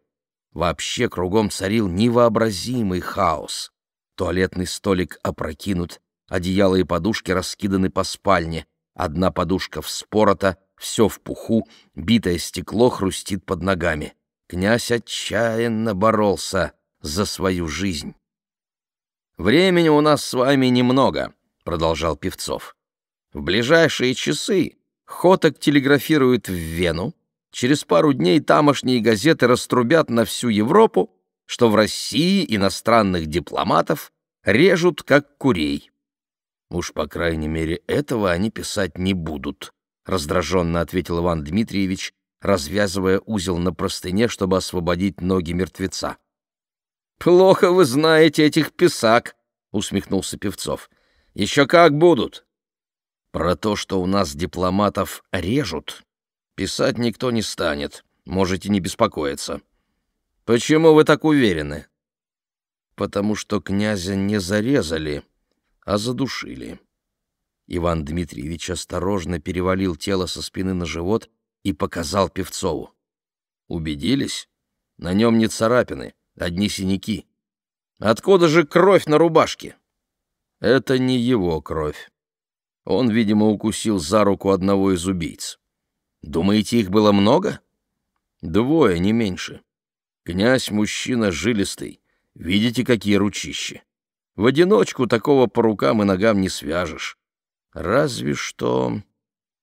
Вообще кругом царил невообразимый хаос. Туалетный столик опрокинут, одеяло и подушки раскиданы по спальне. Одна подушка вспорота, все в пуху, битое стекло хрустит под ногами. Князь отчаянно боролся за свою жизнь. «Времени у нас с вами немного», — продолжал Певцов. «В ближайшие часы Хоток телеграфирует в Вену. Через пару дней тамошние газеты раструбят на всю Европу, что в России иностранных дипломатов режут как курей». «Уж, по крайней мере, этого они писать не будут», — раздраженно ответил Иван Дмитриевич, развязывая узел на простыне, чтобы освободить ноги мертвеца. Плохо вы знаете этих писак, усмехнулся Певцов. Еще как будут. Про то, что у нас дипломатов режут, писать никто не станет. Можете не беспокоиться. Почему вы так уверены? Потому что князя не зарезали, а задушили. Иван Дмитриевич осторожно перевалил тело со спины на живот и показал Певцову. Убедились? На нем не царапины одни синяки. Откуда же кровь на рубашке? Это не его кровь. Он, видимо, укусил за руку одного из убийц. Думаете, их было много? Двое, не меньше. Князь мужчина жилистый. Видите, какие ручищи. В одиночку такого по рукам и ногам не свяжешь. Разве что...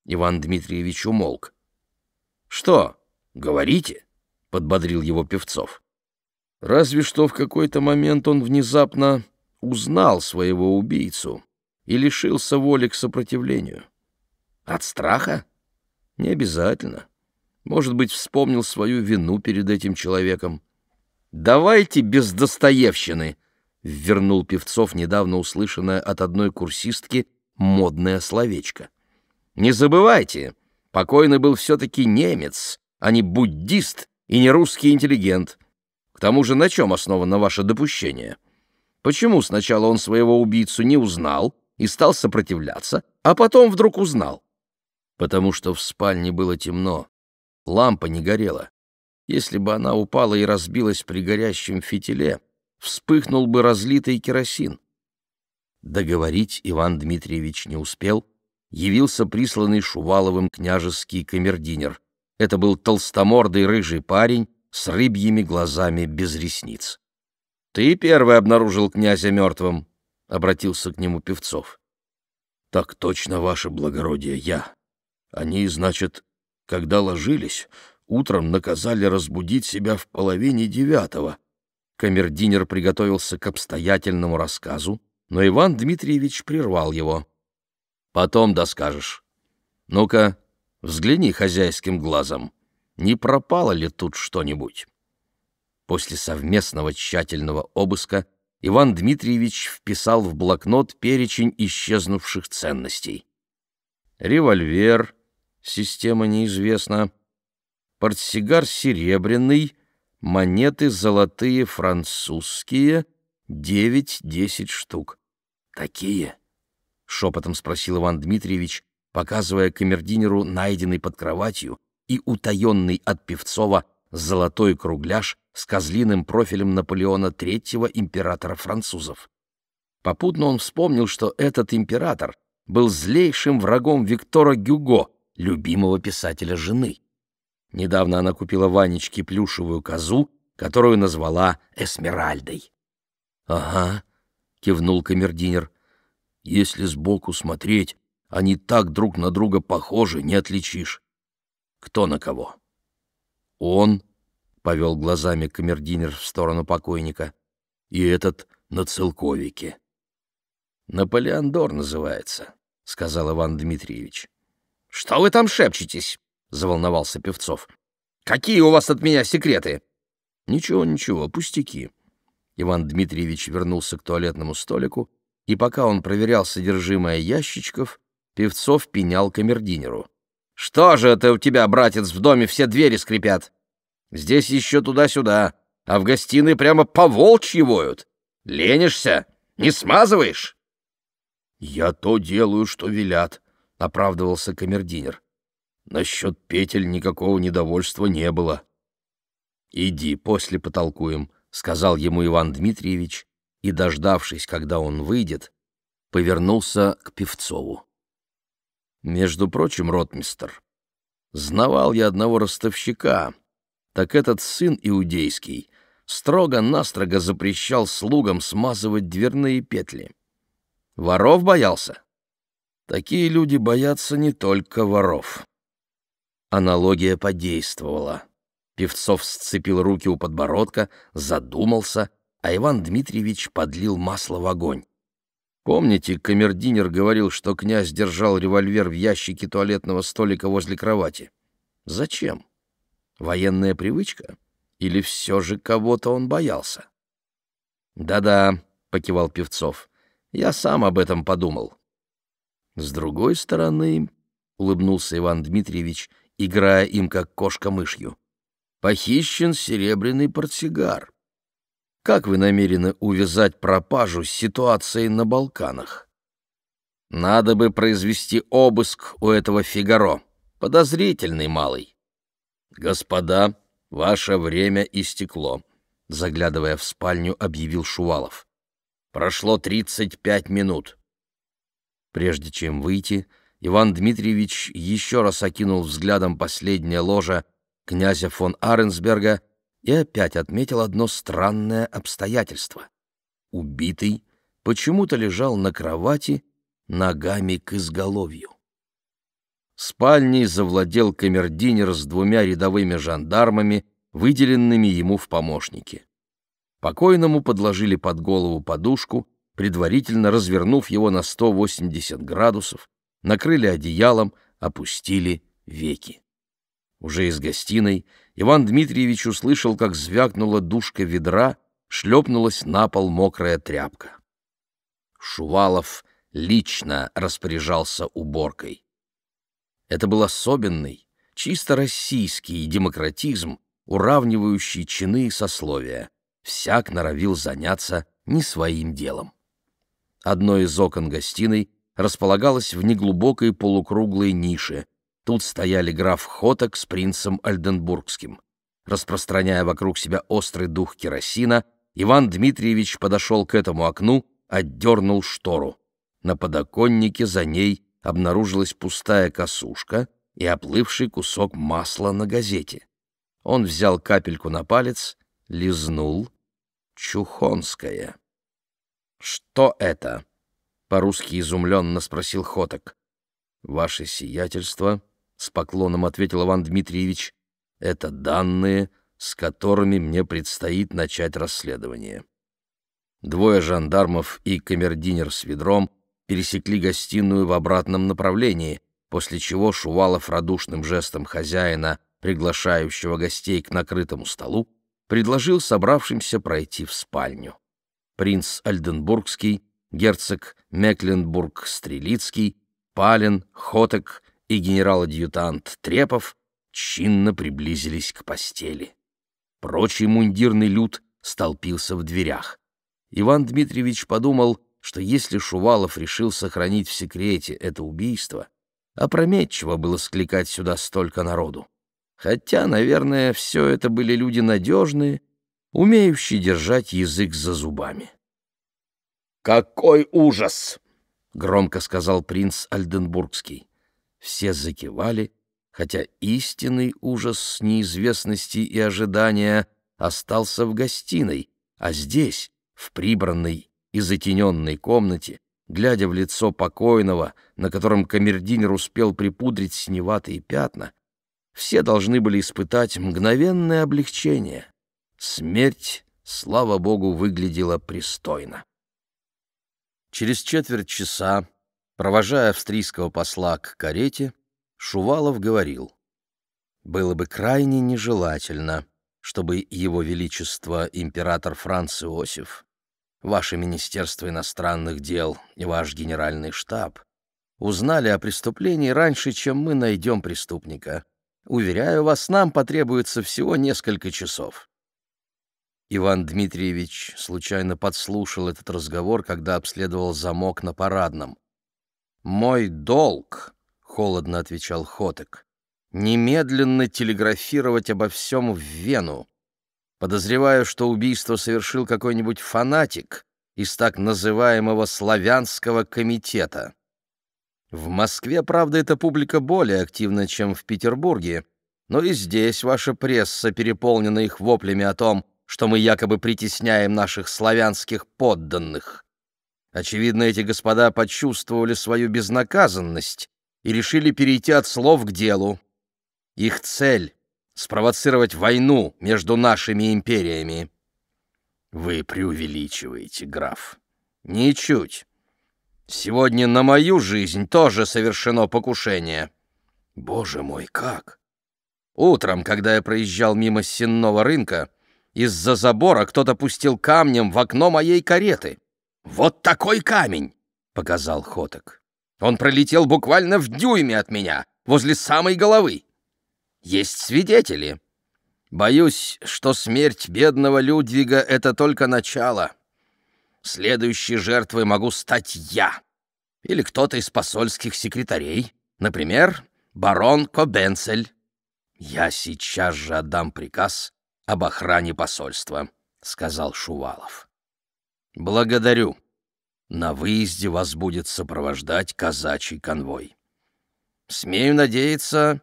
Иван Дмитриевич умолк. «Что? Говорите?» — подбодрил его Певцов. Разве что в какой-то момент он внезапно узнал своего убийцу и лишился воли к сопротивлению. От страха? Не обязательно. Может быть, вспомнил свою вину перед этим человеком. «Давайте без достоевщины!» — вернул Певцов недавно услышанное от одной курсистки модное словечко. «Не забывайте, покойный был все-таки немец, а не буддист и не русский интеллигент». К тому же на чем основано ваше допущение? Почему сначала он своего убийцу не узнал и стал сопротивляться, а потом вдруг узнал? Потому что в спальне было темно, лампа не горела. Если бы она упала и разбилась при горящем фитиле, вспыхнул бы разлитый керосин. Договорить Иван Дмитриевич не успел. Явился присланный Шуваловым княжеский камердинер. Это был толстомордый рыжий парень с рыбьими глазами без ресниц. «Ты первый обнаружил князя мертвым», — обратился к нему Певцов. «Так точно, ваше благородие, я. Они, значит, когда ложились, утром наказали разбудить себя в половине девятого». Камердинер приготовился к обстоятельному рассказу, но Иван Дмитриевич прервал его. «Потом доскажешь. Ну-ка, взгляни хозяйским глазом» не пропало ли тут что-нибудь. После совместного тщательного обыска Иван Дмитриевич вписал в блокнот перечень исчезнувших ценностей. Револьвер, система неизвестна, портсигар серебряный, монеты золотые французские, 9-10 штук. Такие, шепотом спросил Иван Дмитриевич, показывая камердинеру найденный под кроватью и утаенный от Певцова золотой кругляш с козлиным профилем Наполеона III императора французов. Попутно он вспомнил, что этот император был злейшим врагом Виктора Гюго, любимого писателя жены. Недавно она купила Ванечке плюшевую козу, которую назвала Эсмеральдой. «Ага», — кивнул камердинер. «Если сбоку смотреть, они так друг на друга похожи, не отличишь. Кто на кого? Он, — повел глазами камердинер в сторону покойника, — и этот на целковике. «Наполеондор называется», — сказал Иван Дмитриевич. «Что вы там шепчетесь?» — заволновался Певцов. «Какие у вас от меня секреты?» «Ничего, ничего, пустяки». Иван Дмитриевич вернулся к туалетному столику, и пока он проверял содержимое ящичков, Певцов пенял камердинеру. Что же это у тебя, братец, в доме все двери скрипят? Здесь еще туда-сюда, а в гостиной прямо по волчьи воют. Ленишься? Не смазываешь?» «Я то делаю, что велят», — оправдывался камердинер. «Насчет петель никакого недовольства не было». «Иди, после потолкуем», — сказал ему Иван Дмитриевич, и, дождавшись, когда он выйдет, повернулся к Певцову. Между прочим, ротмистер, знавал я одного ростовщика, так этот сын иудейский строго-настрого запрещал слугам смазывать дверные петли. Воров боялся? Такие люди боятся не только воров. Аналогия подействовала. Певцов сцепил руки у подбородка, задумался, а Иван Дмитриевич подлил масло в огонь. Помните, камердинер говорил, что князь держал револьвер в ящике туалетного столика возле кровати? Зачем? Военная привычка? Или все же кого-то он боялся? «Да-да», — покивал Певцов, — «я сам об этом подумал». «С другой стороны», — улыбнулся Иван Дмитриевич, играя им как кошка мышью, — «похищен серебряный портсигар. Как вы намерены увязать пропажу с ситуацией на Балканах? Надо бы произвести обыск у этого Фигаро. Подозрительный малый. Господа, ваше время истекло, заглядывая в спальню, объявил Шувалов. Прошло тридцать пять минут. Прежде чем выйти, Иван Дмитриевич еще раз окинул взглядом последнее ложе князя фон Аренсберга — и опять отметил одно странное обстоятельство. Убитый почему-то лежал на кровати ногами к изголовью. Спальней завладел камердинер с двумя рядовыми жандармами, выделенными ему в помощники. Покойному подложили под голову подушку, предварительно развернув его на 180 градусов, накрыли одеялом, опустили веки. Уже из гостиной Иван Дмитриевич услышал, как звякнула душка ведра, шлепнулась на пол мокрая тряпка. Шувалов лично распоряжался уборкой. Это был особенный, чисто российский демократизм, уравнивающий чины и сословия. Всяк норовил заняться не своим делом. Одно из окон гостиной располагалось в неглубокой полукруглой нише — Тут стояли граф Хоток с принцем Альденбургским. Распространяя вокруг себя острый дух керосина, Иван Дмитриевич подошел к этому окну, отдернул штору. На подоконнике за ней обнаружилась пустая косушка и оплывший кусок масла на газете. Он взял капельку на палец, лизнул. Чухонская. «Что это?» — по-русски изумленно спросил Хоток. «Ваше сиятельство», — с поклоном ответил Иван Дмитриевич, — «это данные, с которыми мне предстоит начать расследование». Двое жандармов и камердинер с ведром пересекли гостиную в обратном направлении, после чего Шувалов радушным жестом хозяина, приглашающего гостей к накрытому столу, предложил собравшимся пройти в спальню. Принц Альденбургский, герцог Мекленбург-Стрелицкий, Пален, Хотек и генерал-адъютант Трепов чинно приблизились к постели. Прочий мундирный люд столпился в дверях. Иван Дмитриевич подумал, что если Шувалов решил сохранить в секрете это убийство, опрометчиво было скликать сюда столько народу. Хотя, наверное, все это были люди надежные, умеющие держать язык за зубами. «Какой ужас!» — громко сказал принц Альденбургский. Все закивали, хотя истинный ужас неизвестности и ожидания остался в гостиной, а здесь, в прибранной и затененной комнате, глядя в лицо покойного, на котором камердинер успел припудрить синеватые пятна, все должны были испытать мгновенное облегчение. Смерть, слава богу, выглядела пристойно. Через четверть часа Провожая австрийского посла к карете, Шувалов говорил, «Было бы крайне нежелательно, чтобы его величество император Франц Иосиф, ваше Министерство иностранных дел и ваш генеральный штаб узнали о преступлении раньше, чем мы найдем преступника. Уверяю вас, нам потребуется всего несколько часов». Иван Дмитриевич случайно подслушал этот разговор, когда обследовал замок на парадном. «Мой долг», — холодно отвечал Хотек, — «немедленно телеграфировать обо всем в Вену. Подозреваю, что убийство совершил какой-нибудь фанатик из так называемого «Славянского комитета». В Москве, правда, эта публика более активна, чем в Петербурге, но и здесь ваша пресса переполнена их воплями о том, что мы якобы притесняем наших славянских подданных. Очевидно, эти господа почувствовали свою безнаказанность и решили перейти от слов к делу. Их цель — спровоцировать войну между нашими империями. Вы преувеличиваете, граф. Ничуть. Сегодня на мою жизнь тоже совершено покушение. Боже мой, как! Утром, когда я проезжал мимо сенного рынка, из-за забора кто-то пустил камнем в окно моей кареты. «Вот такой камень!» — показал Хоток. «Он пролетел буквально в дюйме от меня, возле самой головы. Есть свидетели. Боюсь, что смерть бедного Людвига — это только начало. Следующей жертвой могу стать я или кто-то из посольских секретарей, например, барон Кобенцель. Я сейчас же отдам приказ об охране посольства», — сказал Шувалов. «Благодарю. На выезде вас будет сопровождать казачий конвой. Смею надеяться,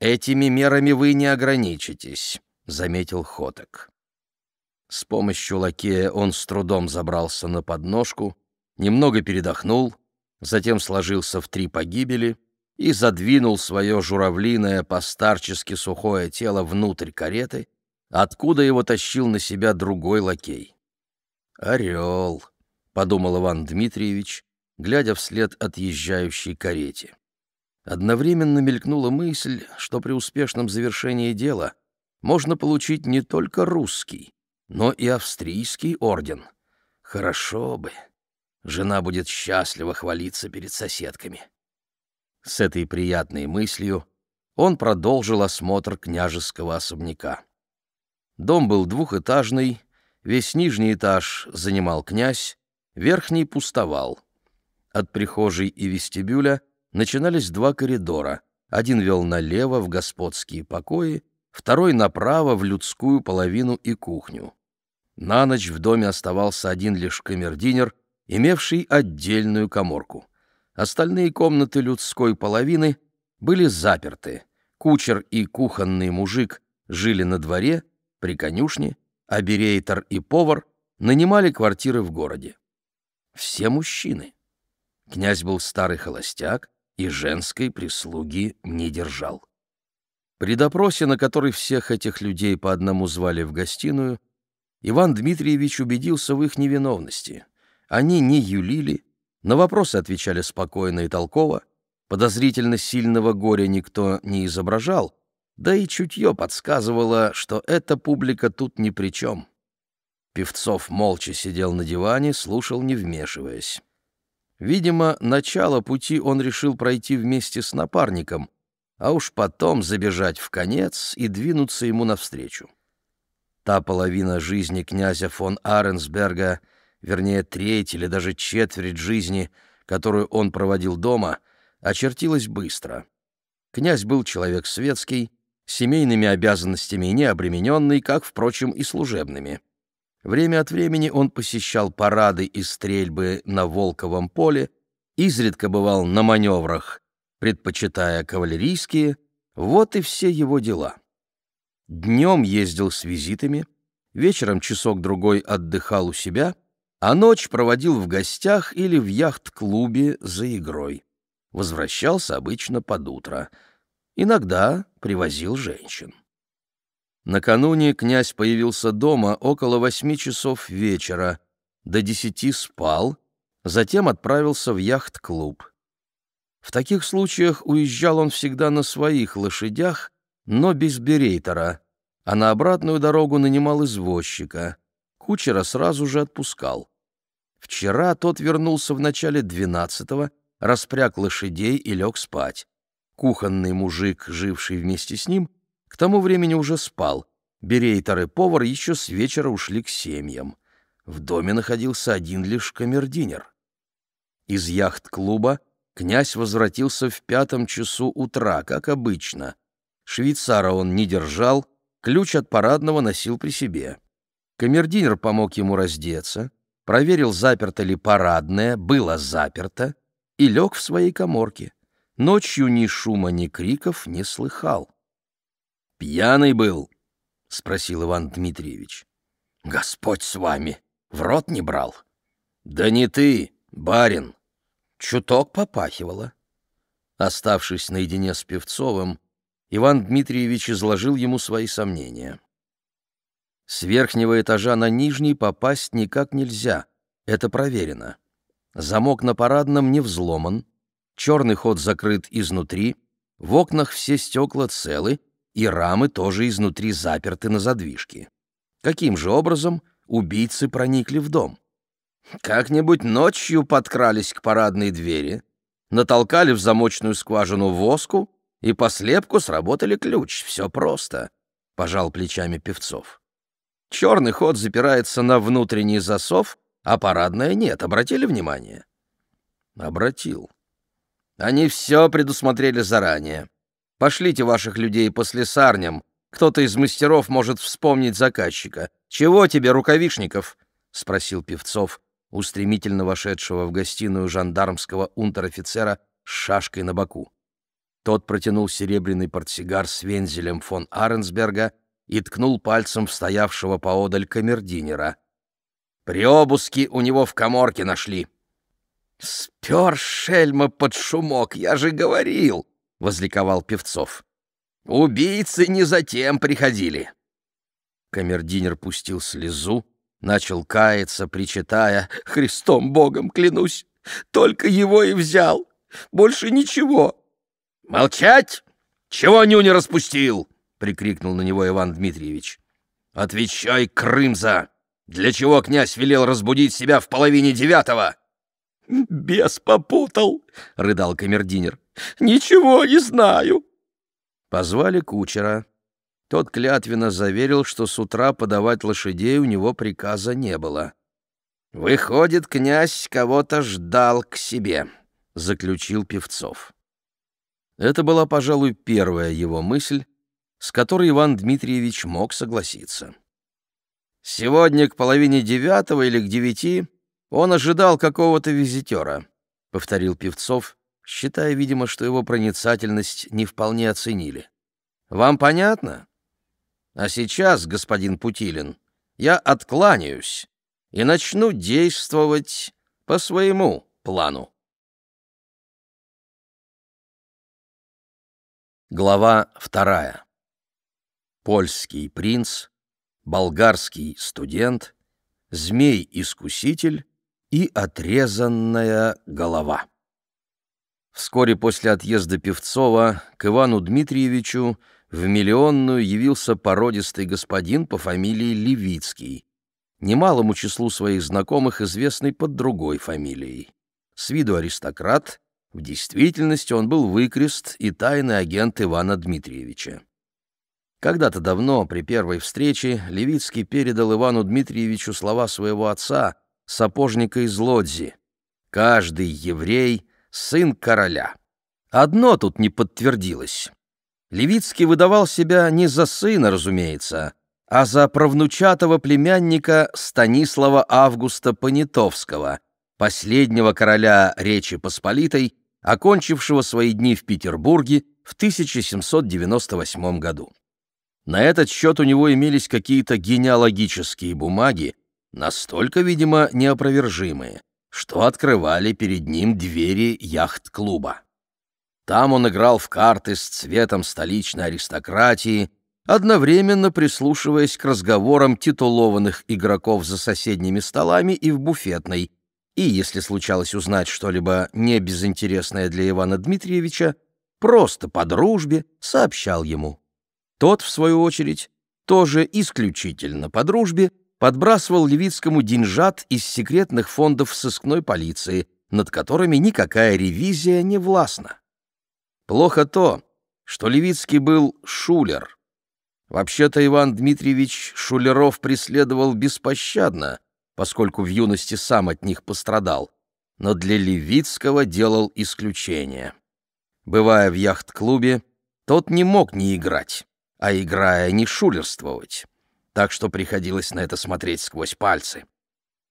этими мерами вы не ограничитесь», — заметил Хоток. С помощью лакея он с трудом забрался на подножку, немного передохнул, затем сложился в три погибели и задвинул свое журавлиное постарчески сухое тело внутрь кареты, откуда его тащил на себя другой лакей. «Орел», — подумал Иван Дмитриевич, глядя вслед отъезжающей карете. Одновременно мелькнула мысль, что при успешном завершении дела можно получить не только русский, но и австрийский орден. Хорошо бы. Жена будет счастливо хвалиться перед соседками. С этой приятной мыслью он продолжил осмотр княжеского особняка. Дом был двухэтажный, Весь нижний этаж занимал князь, верхний пустовал. От прихожей и вестибюля начинались два коридора. Один вел налево в господские покои, второй направо в людскую половину и кухню. На ночь в доме оставался один лишь камердинер, имевший отдельную коморку. Остальные комнаты людской половины были заперты. Кучер и кухонный мужик жили на дворе, при конюшне а и повар нанимали квартиры в городе. Все мужчины. Князь был старый холостяк и женской прислуги не держал. При допросе, на который всех этих людей по одному звали в гостиную, Иван Дмитриевич убедился в их невиновности. Они не юлили, на вопросы отвечали спокойно и толково, подозрительно сильного горя никто не изображал, да и чутье подсказывало, что эта публика тут ни при чем. Певцов молча сидел на диване, слушал, не вмешиваясь. Видимо, начало пути он решил пройти вместе с напарником, а уж потом забежать в конец и двинуться ему навстречу. Та половина жизни князя фон Аренсберга, вернее, треть или даже четверть жизни, которую он проводил дома, очертилась быстро. Князь был человек светский, семейными обязанностями не обремененный, как, впрочем, и служебными. Время от времени он посещал парады и стрельбы на Волковом поле, изредка бывал на маневрах, предпочитая кавалерийские, вот и все его дела. Днем ездил с визитами, вечером часок-другой отдыхал у себя, а ночь проводил в гостях или в яхт-клубе за игрой. Возвращался обычно под утро — Иногда привозил женщин. Накануне князь появился дома около восьми часов вечера, до десяти спал, затем отправился в яхт-клуб. В таких случаях уезжал он всегда на своих лошадях, но без берейтера, а на обратную дорогу нанимал извозчика. Кучера сразу же отпускал. Вчера тот вернулся в начале двенадцатого, распряг лошадей и лег спать. Кухонный мужик, живший вместе с ним, к тому времени уже спал. Берейтор и повар еще с вечера ушли к семьям. В доме находился один лишь камердинер. Из яхт-клуба князь возвратился в пятом часу утра, как обычно. Швейцара он не держал, ключ от парадного носил при себе. Камердинер помог ему раздеться, проверил, заперто ли парадное, было заперто, и лег в своей коморке. Ночью ни шума, ни криков не слыхал. «Пьяный был?» — спросил Иван Дмитриевич. «Господь с вами! В рот не брал?» «Да не ты, барин!» Чуток попахивало. Оставшись наедине с Певцовым, Иван Дмитриевич изложил ему свои сомнения. С верхнего этажа на нижний попасть никак нельзя, это проверено. Замок на парадном не взломан, черный ход закрыт изнутри, в окнах все стекла целы, и рамы тоже изнутри заперты на задвижки. Каким же образом убийцы проникли в дом? Как-нибудь ночью подкрались к парадной двери, натолкали в замочную скважину воску и по слепку сработали ключ. Все просто, — пожал плечами Певцов. Черный ход запирается на внутренний засов, а парадная нет. Обратили внимание? Обратил, они все предусмотрели заранее. Пошлите ваших людей по слесарням. Кто-то из мастеров может вспомнить заказчика. «Чего тебе, рукавишников?» — спросил Певцов, у стремительно вошедшего в гостиную жандармского унтер-офицера с шашкой на боку. Тот протянул серебряный портсигар с вензелем фон Аренсберга и ткнул пальцем в стоявшего поодаль камердинера. «При обыске у него в коморке нашли», «Спер шельма под шумок, я же говорил!» — возликовал Певцов. «Убийцы не затем приходили!» Камердинер пустил слезу, начал каяться, причитая, «Христом Богом клянусь, только его и взял, больше ничего!» «Молчать! Чего не распустил?» — прикрикнул на него Иван Дмитриевич. «Отвечай, Крымза! Для чего князь велел разбудить себя в половине девятого?» «Бес попутал!» — рыдал камердинер. «Ничего не знаю!» Позвали кучера. Тот клятвенно заверил, что с утра подавать лошадей у него приказа не было. «Выходит, князь кого-то ждал к себе», — заключил Певцов. Это была, пожалуй, первая его мысль, с которой Иван Дмитриевич мог согласиться. «Сегодня к половине девятого или к девяти «Он ожидал какого-то визитера», — повторил Певцов, считая, видимо, что его проницательность не вполне оценили. «Вам понятно? А сейчас, господин Путилин, я откланяюсь и начну действовать по своему плану». Глава вторая. Польский принц, болгарский студент, змей-искуситель и отрезанная голова. Вскоре после отъезда Певцова к Ивану Дмитриевичу в миллионную явился породистый господин по фамилии Левицкий, немалому числу своих знакомых известный под другой фамилией. С виду аристократ, в действительности он был выкрест и тайный агент Ивана Дмитриевича. Когда-то давно, при первой встрече, Левицкий передал Ивану Дмитриевичу слова своего отца — сапожника из Лодзи. Каждый еврей — сын короля. Одно тут не подтвердилось. Левицкий выдавал себя не за сына, разумеется, а за правнучатого племянника Станислава Августа Понятовского, последнего короля Речи Посполитой, окончившего свои дни в Петербурге в 1798 году. На этот счет у него имелись какие-то генеалогические бумаги, настолько, видимо, неопровержимые, что открывали перед ним двери яхт-клуба. Там он играл в карты с цветом столичной аристократии, одновременно прислушиваясь к разговорам титулованных игроков за соседними столами и в буфетной, и, если случалось узнать что-либо небезынтересное для Ивана Дмитриевича, просто по дружбе сообщал ему. Тот, в свою очередь, тоже исключительно по дружбе подбрасывал Левицкому деньжат из секретных фондов сыскной полиции, над которыми никакая ревизия не властна. Плохо то, что Левицкий был шулер. Вообще-то Иван Дмитриевич шулеров преследовал беспощадно, поскольку в юности сам от них пострадал, но для Левицкого делал исключение. Бывая в яхт-клубе, тот не мог не играть, а играя не шулерствовать так что приходилось на это смотреть сквозь пальцы.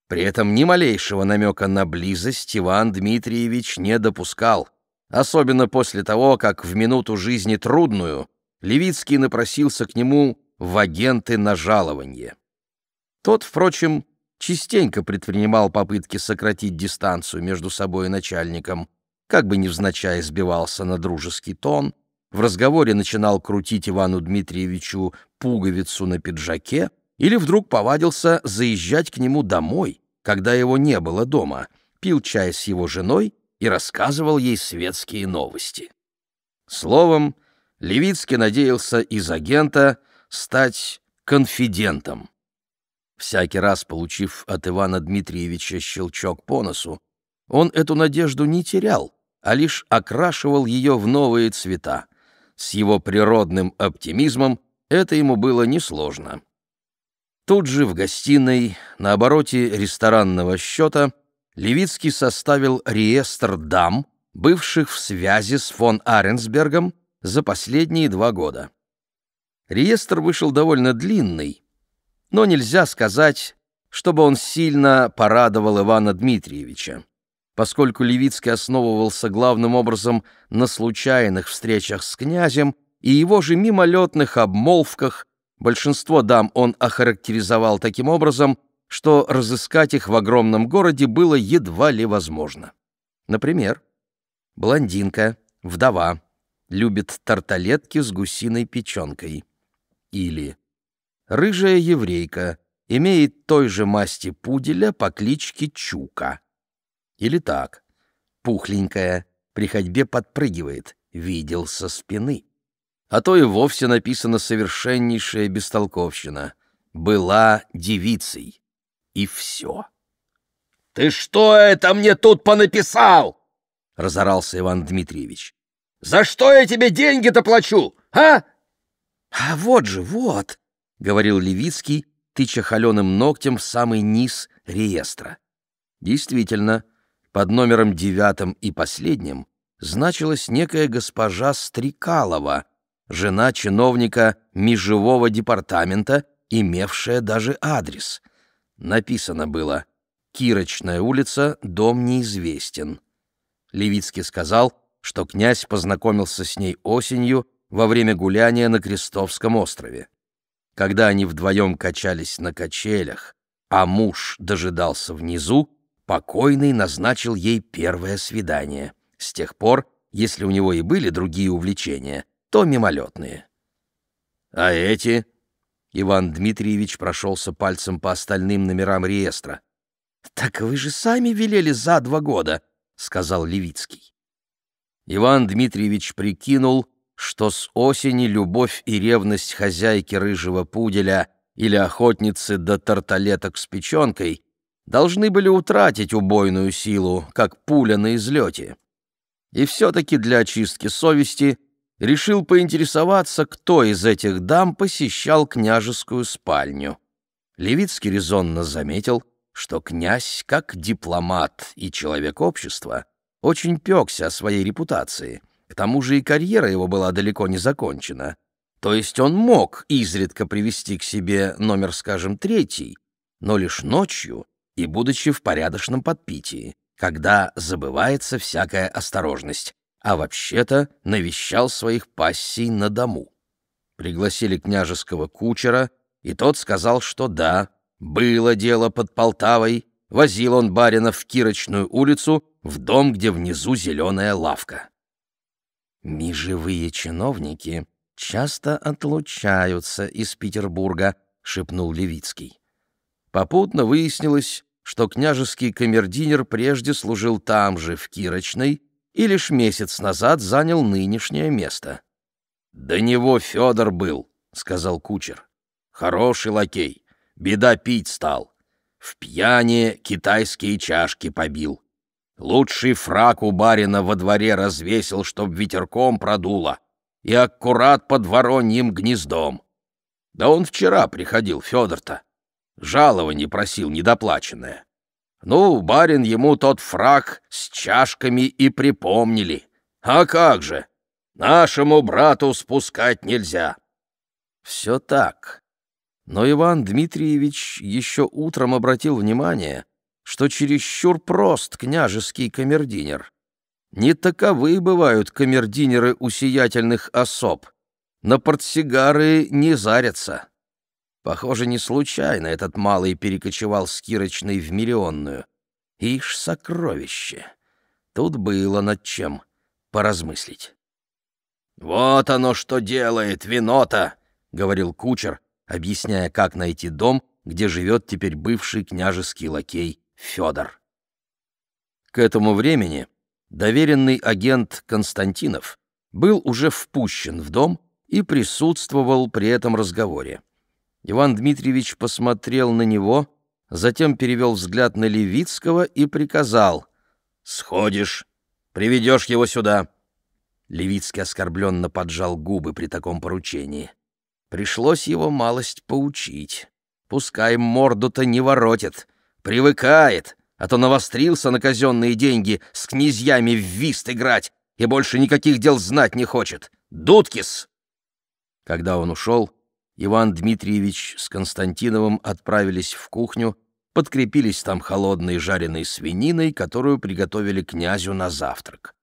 При этом ни малейшего намека на близость Иван Дмитриевич не допускал, особенно после того, как в минуту жизни трудную Левицкий напросился к нему в агенты на жалование. Тот, впрочем, частенько предпринимал попытки сократить дистанцию между собой и начальником, как бы невзначай сбивался на дружеский тон — в разговоре начинал крутить Ивану Дмитриевичу пуговицу на пиджаке или вдруг повадился заезжать к нему домой, когда его не было дома, пил чай с его женой и рассказывал ей светские новости. Словом, Левицкий надеялся из агента стать конфидентом. Всякий раз, получив от Ивана Дмитриевича щелчок по носу, он эту надежду не терял, а лишь окрашивал ее в новые цвета. С его природным оптимизмом это ему было несложно. Тут же в гостиной, на обороте ресторанного счета, Левицкий составил реестр дам, бывших в связи с фон Аренсбергом за последние два года. Реестр вышел довольно длинный, но нельзя сказать, чтобы он сильно порадовал Ивана Дмитриевича поскольку Левицкий основывался главным образом на случайных встречах с князем и его же мимолетных обмолвках, большинство дам он охарактеризовал таким образом, что разыскать их в огромном городе было едва ли возможно. Например, блондинка, вдова, любит тарталетки с гусиной печенкой. Или рыжая еврейка, имеет той же масти пуделя по кличке Чука. Или так. Пухленькая, при ходьбе подпрыгивает, видел со спины. А то и вовсе написано совершеннейшая бестолковщина. Была девицей. И все. «Ты что это мне тут понаписал?» — разорался Иван Дмитриевич. «За что я тебе деньги-то плачу, а?» «А вот же, вот!» — говорил Левицкий, тыча холеным ногтем в самый низ реестра. Действительно, под номером девятым и последним значилась некая госпожа Стрекалова, жена чиновника межевого департамента, имевшая даже адрес. Написано было «Кирочная улица, дом неизвестен». Левицкий сказал, что князь познакомился с ней осенью во время гуляния на Крестовском острове. Когда они вдвоем качались на качелях, а муж дожидался внизу, покойный назначил ей первое свидание. С тех пор, если у него и были другие увлечения, то мимолетные. «А эти?» Иван Дмитриевич прошелся пальцем по остальным номерам реестра. «Так вы же сами велели за два года», — сказал Левицкий. Иван Дмитриевич прикинул, что с осени любовь и ревность хозяйки рыжего пуделя или охотницы до тарталеток с печенкой — должны были утратить убойную силу, как пуля на излете. И все-таки для очистки совести решил поинтересоваться, кто из этих дам посещал княжескую спальню. Левицкий резонно заметил, что князь, как дипломат и человек общества, очень пекся о своей репутации. К тому же и карьера его была далеко не закончена. То есть он мог изредка привести к себе номер, скажем, третий, но лишь ночью и будучи в порядочном подпитии, когда забывается всякая осторожность, а вообще-то навещал своих пассий на дому. Пригласили княжеского кучера, и тот сказал, что да, было дело под Полтавой, возил он барина в Кирочную улицу, в дом, где внизу зеленая лавка. «Межевые чиновники часто отлучаются из Петербурга», — шепнул Левицкий. Попутно выяснилось, что княжеский камердинер прежде служил там же, в Кирочной, и лишь месяц назад занял нынешнее место. «До него Федор был», — сказал кучер. «Хороший лакей. Беда пить стал. В пьяне китайские чашки побил. Лучший фрак у барина во дворе развесил, чтоб ветерком продуло, и аккурат под вороньим гнездом. Да он вчера приходил, Федор-то. Жалование просил недоплаченное. Ну, барин ему тот фраг с чашками и припомнили. А как же? Нашему брату спускать нельзя. Все так. Но Иван Дмитриевич еще утром обратил внимание, что чересчур прост княжеский камердинер. Не таковы бывают камердинеры усиятельных особ. На портсигары не зарятся. Похоже, не случайно этот малый перекочевал с кирочной в миллионную. Ишь, сокровище! Тут было над чем поразмыслить. «Вот оно что делает, вино-то!» — говорил кучер, объясняя, как найти дом, где живет теперь бывший княжеский лакей Федор. К этому времени доверенный агент Константинов был уже впущен в дом и присутствовал при этом разговоре. Иван Дмитриевич посмотрел на него, затем перевел взгляд на Левицкого и приказал. «Сходишь, приведешь его сюда». Левицкий оскорбленно поджал губы при таком поручении. Пришлось его малость поучить. Пускай морду-то не воротит, привыкает, а то навострился на казенные деньги с князьями в вист играть и больше никаких дел знать не хочет. Дудкис! Когда он ушел, Иван Дмитриевич с Константиновым отправились в кухню, подкрепились там холодной жареной свининой, которую приготовили князю на завтрак.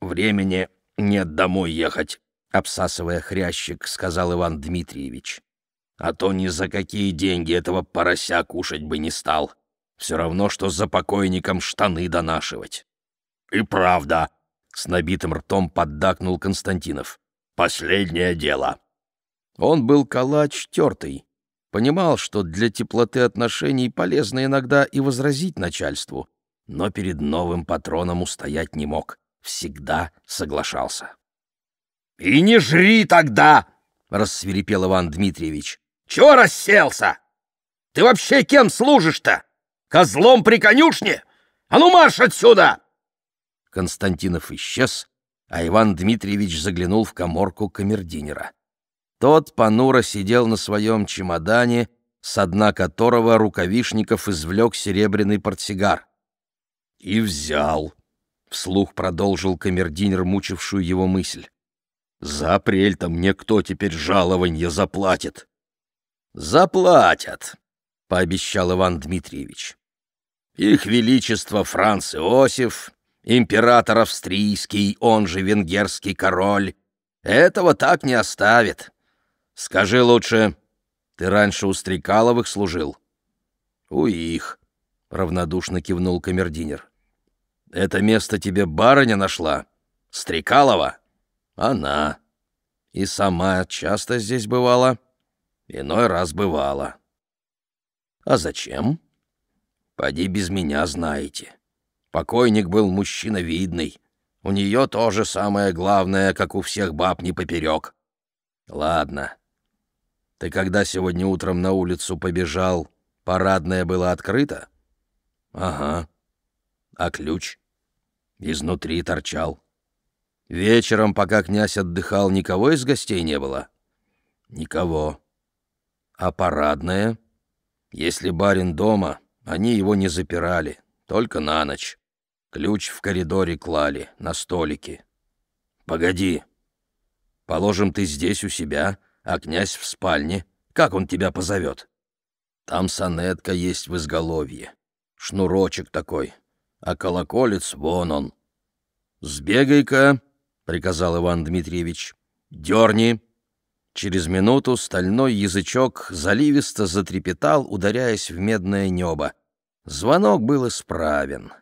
«Времени нет домой ехать», — обсасывая хрящик, сказал Иван Дмитриевич. «А то ни за какие деньги этого порося кушать бы не стал. Все равно, что за покойником штаны донашивать». «И правда», — с набитым ртом поддакнул Константинов. «Последнее дело». Он был калач тертый, понимал, что для теплоты отношений полезно иногда и возразить начальству, но перед новым патроном устоять не мог, всегда соглашался. «И не жри тогда!» — рассверепел Иван Дмитриевич. «Чего расселся? Ты вообще кем служишь-то? Козлом при конюшне? А ну марш отсюда!» Константинов исчез, а Иван Дмитриевич заглянул в коморку камердинера. Тот понуро сидел на своем чемодане, с дна которого Рукавишников извлек серебряный портсигар. «И взял», — вслух продолжил камердинер, мучившую его мысль. «За апрель-то мне кто теперь жалованье заплатит?» «Заплатят», — пообещал Иван Дмитриевич. «Их Величество Франц Иосиф, император австрийский, он же венгерский король, этого так не оставит». «Скажи лучше, ты раньше у Стрекаловых служил?» «У их», — равнодушно кивнул камердинер. «Это место тебе барыня нашла? Стрекалова?» «Она. И сама часто здесь бывала?» «Иной раз бывала». «А зачем?» «Поди без меня знаете. Покойник был мужчина видный. У нее тоже самое главное, как у всех баб не поперек. Ладно, ты когда сегодня утром на улицу побежал, парадная была открыта, Ага. А ключ? Изнутри торчал. Вечером, пока князь отдыхал, никого из гостей не было? Никого. А парадная, Если барин дома, они его не запирали, только на ночь. Ключ в коридоре клали, на столике. Погоди. Положим, ты здесь у себя, — а князь в спальне. Как он тебя позовет? Там сонетка есть в изголовье. Шнурочек такой. А колоколец вон он. «Сбегай-ка», — приказал Иван Дмитриевич. «Дерни». Через минуту стальной язычок заливисто затрепетал, ударяясь в медное небо. Звонок был исправен.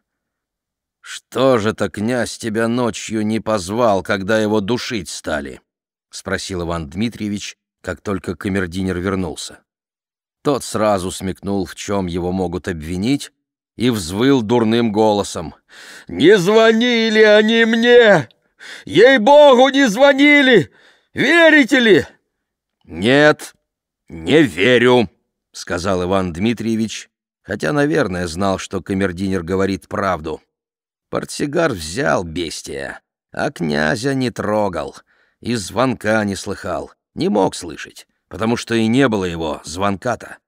«Что же-то князь тебя ночью не позвал, когда его душить стали?» спросил Иван Дмитриевич, как только камердинер вернулся. Тот сразу смекнул, в чем его могут обвинить, и взвыл дурным голосом. «Не звонили они мне! Ей-богу, не звонили! Верите ли?» «Нет, не верю», — сказал Иван Дмитриевич, хотя, наверное, знал, что камердинер говорит правду. Портсигар взял бестия, а князя не трогал и звонка не слыхал, не мог слышать, потому что и не было его звонка-то.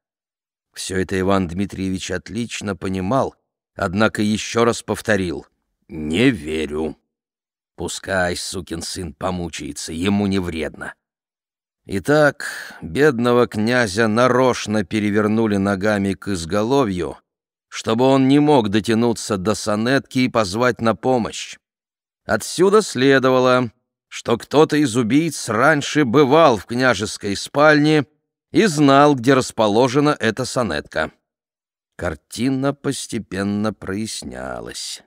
Все это Иван Дмитриевич отлично понимал, однако еще раз повторил «Не верю». Пускай сукин сын помучается, ему не вредно. Итак, бедного князя нарочно перевернули ногами к изголовью, чтобы он не мог дотянуться до санетки и позвать на помощь. Отсюда следовало, что кто-то из убийц раньше бывал в княжеской спальне и знал, где расположена эта сонетка. Картина постепенно прояснялась.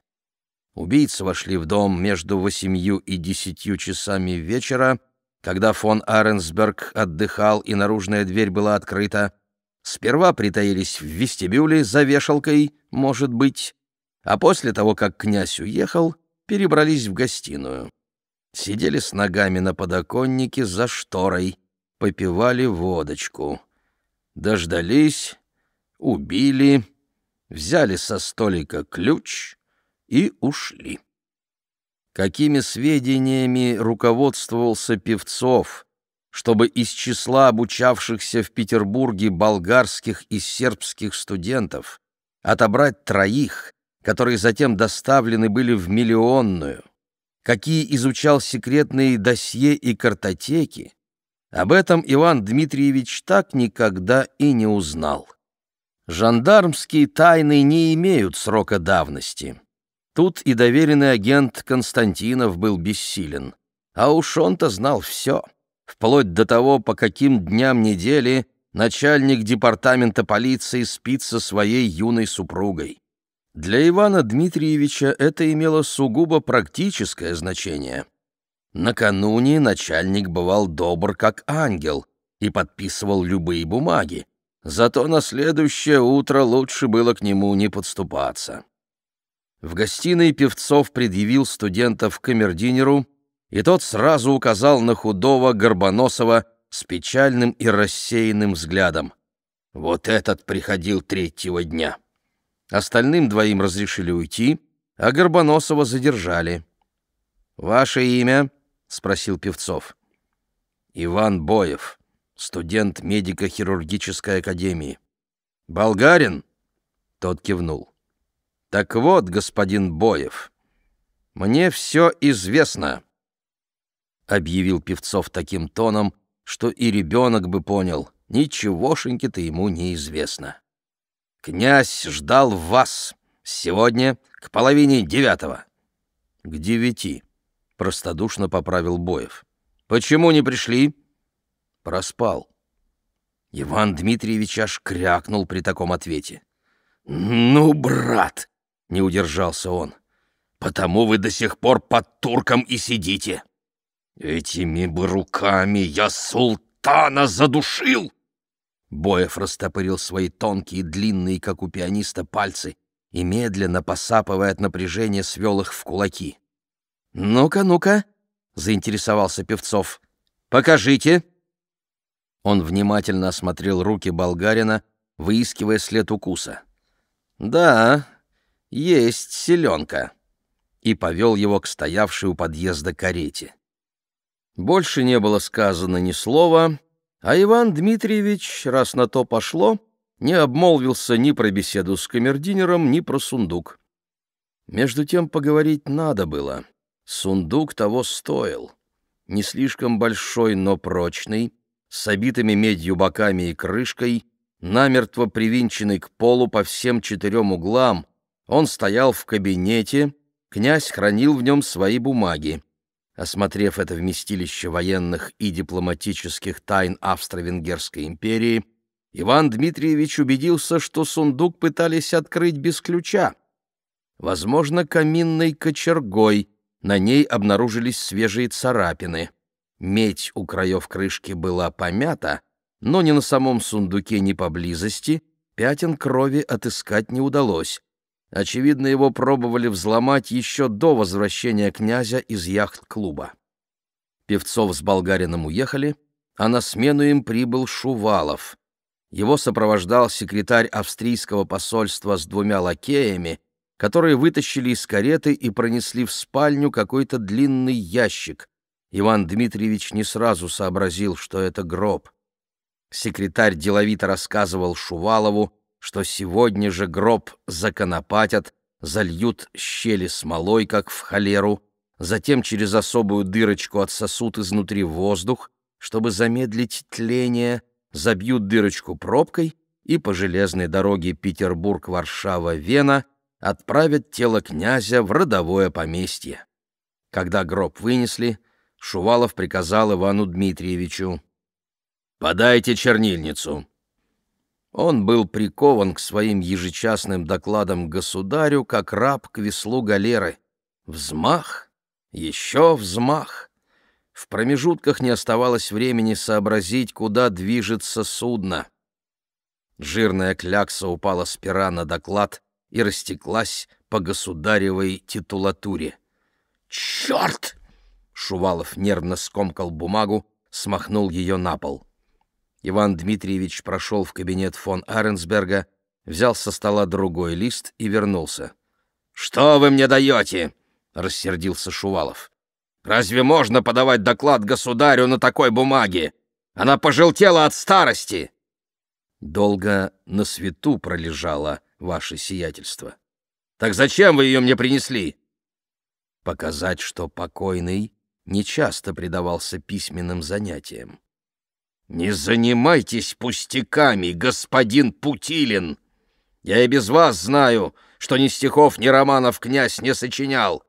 Убийцы вошли в дом между восемью и десятью часами вечера, когда фон Аренсберг отдыхал и наружная дверь была открыта. Сперва притаились в вестибюле за вешалкой, может быть, а после того, как князь уехал, перебрались в гостиную сидели с ногами на подоконнике за шторой, попивали водочку. Дождались, убили, взяли со столика ключ и ушли. Какими сведениями руководствовался Певцов, чтобы из числа обучавшихся в Петербурге болгарских и сербских студентов отобрать троих, которые затем доставлены были в миллионную, какие изучал секретные досье и картотеки, об этом Иван Дмитриевич так никогда и не узнал. Жандармские тайны не имеют срока давности. Тут и доверенный агент Константинов был бессилен. А уж он-то знал все, вплоть до того, по каким дням недели начальник департамента полиции спит со своей юной супругой. Для Ивана Дмитриевича это имело сугубо практическое значение. Накануне начальник бывал добр как ангел и подписывал любые бумаги, зато на следующее утро лучше было к нему не подступаться. В гостиной Певцов предъявил студентов камердинеру, и тот сразу указал на худого Горбоносова с печальным и рассеянным взглядом. «Вот этот приходил третьего дня». Остальным двоим разрешили уйти, а Горбоносова задержали. «Ваше имя?» — спросил Певцов. «Иван Боев, студент медико-хирургической академии». «Болгарин?» — тот кивнул. «Так вот, господин Боев, мне все известно», — объявил Певцов таким тоном, что и ребенок бы понял, ничегошеньки-то ему неизвестно. Князь ждал вас сегодня к половине девятого». «К девяти», — простодушно поправил Боев. «Почему не пришли?» «Проспал». Иван Дмитриевич аж крякнул при таком ответе. «Ну, брат!» — не удержался он. «Потому вы до сих пор под турком и сидите! Этими бы руками я султана задушил!» Боев растопырил свои тонкие, длинные, как у пианиста, пальцы и, медленно, посапывая от напряжения, свел их в кулаки. «Ну-ка, ну-ка!» — заинтересовался Певцов. «Покажите!» Он внимательно осмотрел руки болгарина, выискивая след укуса. «Да, есть селенка!» и повел его к стоявшей у подъезда карете. Больше не было сказано ни слова, а Иван Дмитриевич, раз на то пошло, не обмолвился ни про беседу с камердинером, ни про сундук. Между тем поговорить надо было. Сундук того стоил. Не слишком большой, но прочный, с обитыми медью боками и крышкой, намертво привинченный к полу по всем четырем углам, он стоял в кабинете, князь хранил в нем свои бумаги осмотрев это вместилище военных и дипломатических тайн Австро-Венгерской империи, Иван Дмитриевич убедился, что сундук пытались открыть без ключа. Возможно, каминной кочергой, на ней обнаружились свежие царапины. Медь у краев крышки была помята, но ни на самом сундуке, ни поблизости пятен крови отыскать не удалось. Очевидно, его пробовали взломать еще до возвращения князя из яхт-клуба. Певцов с болгарином уехали, а на смену им прибыл Шувалов. Его сопровождал секретарь австрийского посольства с двумя лакеями, которые вытащили из кареты и пронесли в спальню какой-то длинный ящик. Иван Дмитриевич не сразу сообразил, что это гроб. Секретарь деловито рассказывал Шувалову, что сегодня же гроб законопатят, зальют щели смолой, как в холеру, затем через особую дырочку отсосут изнутри воздух, чтобы замедлить тление, забьют дырочку пробкой и по железной дороге Петербург-Варшава-Вена отправят тело князя в родовое поместье. Когда гроб вынесли, Шувалов приказал Ивану Дмитриевичу. «Подайте чернильницу. Он был прикован к своим ежечасным докладам государю, как раб к веслу галеры. Взмах, еще взмах. В промежутках не оставалось времени сообразить, куда движется судно. Жирная клякса упала с пера на доклад и растеклась по государевой титулатуре. «Черт!» — Шувалов нервно скомкал бумагу, смахнул ее на пол. Иван Дмитриевич прошел в кабинет фон Аренсберга, взял со стола другой лист и вернулся. «Что вы мне даете?» — рассердился Шувалов. «Разве можно подавать доклад государю на такой бумаге? Она пожелтела от старости!» «Долго на свету пролежало ваше сиятельство. Так зачем вы ее мне принесли?» «Показать, что покойный нечасто предавался письменным занятиям. «Не занимайтесь пустяками, господин Путилин! Я и без вас знаю, что ни стихов, ни романов князь не сочинял.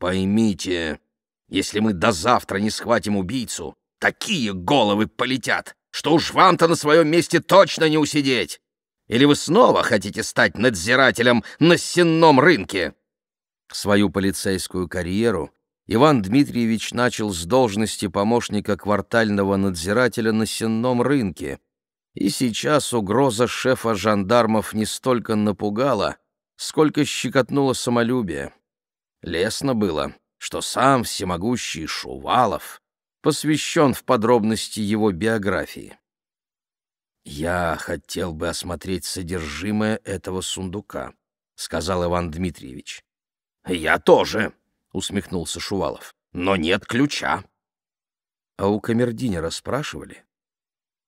Поймите, если мы до завтра не схватим убийцу, такие головы полетят, что уж вам-то на своем месте точно не усидеть! Или вы снова хотите стать надзирателем на сенном рынке?» Свою полицейскую карьеру Иван Дмитриевич начал с должности помощника квартального надзирателя на сенном рынке. И сейчас угроза шефа жандармов не столько напугала, сколько щекотнула самолюбие. Лесно было, что сам всемогущий Шувалов посвящен в подробности его биографии. «Я хотел бы осмотреть содержимое этого сундука», — сказал Иван Дмитриевич. «Я тоже», — усмехнулся Шувалов. «Но нет ключа». «А у камердинера спрашивали?»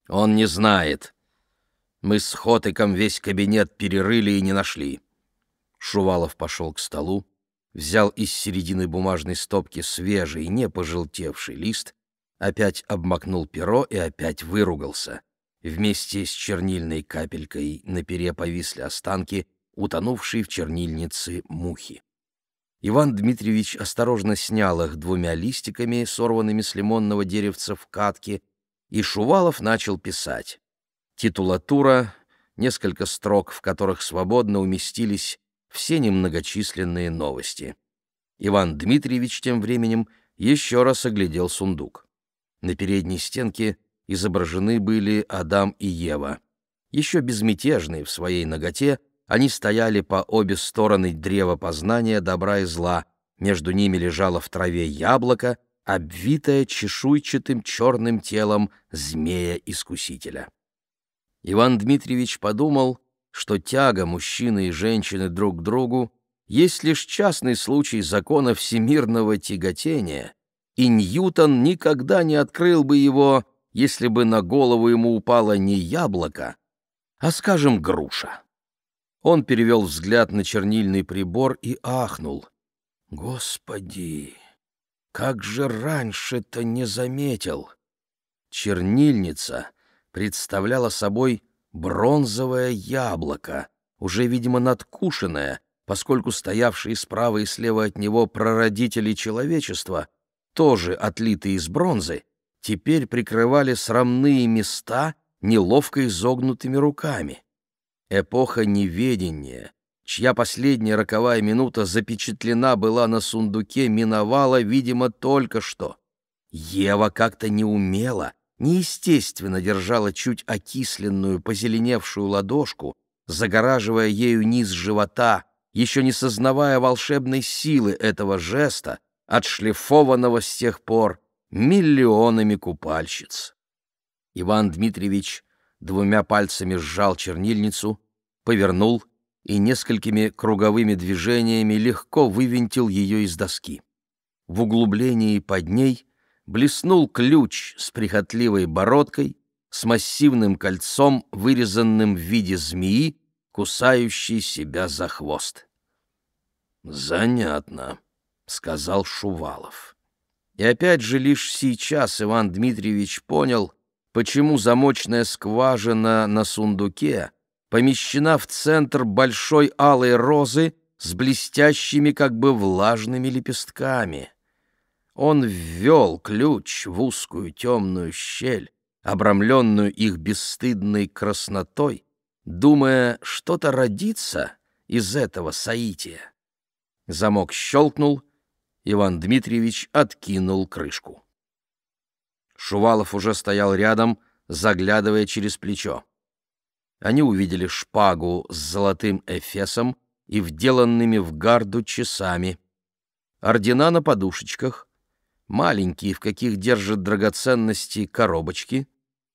«Он не знает. Мы с Хотыком весь кабинет перерыли и не нашли». Шувалов пошел к столу, взял из середины бумажной стопки свежий, не пожелтевший лист, опять обмакнул перо и опять выругался. Вместе с чернильной капелькой на пере повисли останки, утонувшие в чернильнице мухи. Иван Дмитриевич осторожно снял их двумя листиками, сорванными с лимонного деревца в катке, и Шувалов начал писать. Титулатура, несколько строк, в которых свободно уместились все немногочисленные новости. Иван Дмитриевич тем временем еще раз оглядел сундук. На передней стенке изображены были Адам и Ева, еще безмятежные в своей ноготе, они стояли по обе стороны древа познания добра и зла, между ними лежало в траве яблоко, обвитое чешуйчатым черным телом змея-искусителя. Иван Дмитриевич подумал, что тяга мужчины и женщины друг к другу есть лишь частный случай закона всемирного тяготения, и Ньютон никогда не открыл бы его, если бы на голову ему упало не яблоко, а, скажем, груша. Он перевел взгляд на чернильный прибор и ахнул. «Господи, как же раньше-то не заметил!» Чернильница представляла собой бронзовое яблоко, уже, видимо, надкушенное, поскольку стоявшие справа и слева от него прародители человечества, тоже отлитые из бронзы, теперь прикрывали срамные места неловко изогнутыми руками. Эпоха неведения, чья последняя роковая минута запечатлена была на сундуке, миновала, видимо, только что. Ева как-то не неестественно держала чуть окисленную, позеленевшую ладошку, загораживая ею низ живота, еще не сознавая волшебной силы этого жеста, отшлифованного с тех пор миллионами купальщиц. Иван Дмитриевич двумя пальцами сжал чернильницу, повернул и несколькими круговыми движениями легко вывинтил ее из доски. В углублении под ней блеснул ключ с прихотливой бородкой, с массивным кольцом, вырезанным в виде змеи, кусающей себя за хвост. «Занятно», — сказал Шувалов. И опять же лишь сейчас Иван Дмитриевич понял — почему замочная скважина на сундуке помещена в центр большой алой розы с блестящими как бы влажными лепестками. Он ввел ключ в узкую темную щель, обрамленную их бесстыдной краснотой, думая, что-то родится из этого соития. Замок щелкнул, Иван Дмитриевич откинул крышку. Шувалов уже стоял рядом, заглядывая через плечо. Они увидели шпагу с золотым эфесом и вделанными в гарду часами. Ордена на подушечках, маленькие, в каких держат драгоценности коробочки,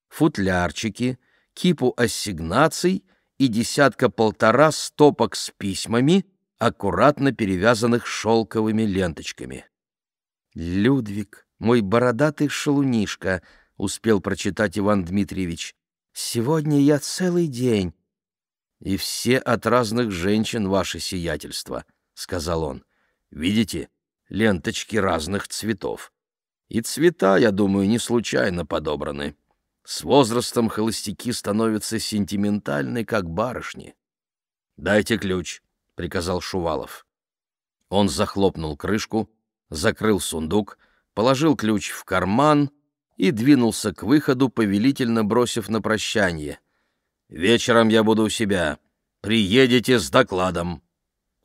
футлярчики, кипу ассигнаций и десятка-полтора стопок с письмами, аккуратно перевязанных шелковыми ленточками. Людвиг мой бородатый шалунишка», — успел прочитать Иван Дмитриевич. «Сегодня я целый день». «И все от разных женщин ваше сиятельство», — сказал он. «Видите, ленточки разных цветов. И цвета, я думаю, не случайно подобраны. С возрастом холостяки становятся сентиментальны, как барышни». «Дайте ключ», — приказал Шувалов. Он захлопнул крышку, закрыл сундук — положил ключ в карман и двинулся к выходу, повелительно бросив на прощание. «Вечером я буду у себя. Приедете с докладом».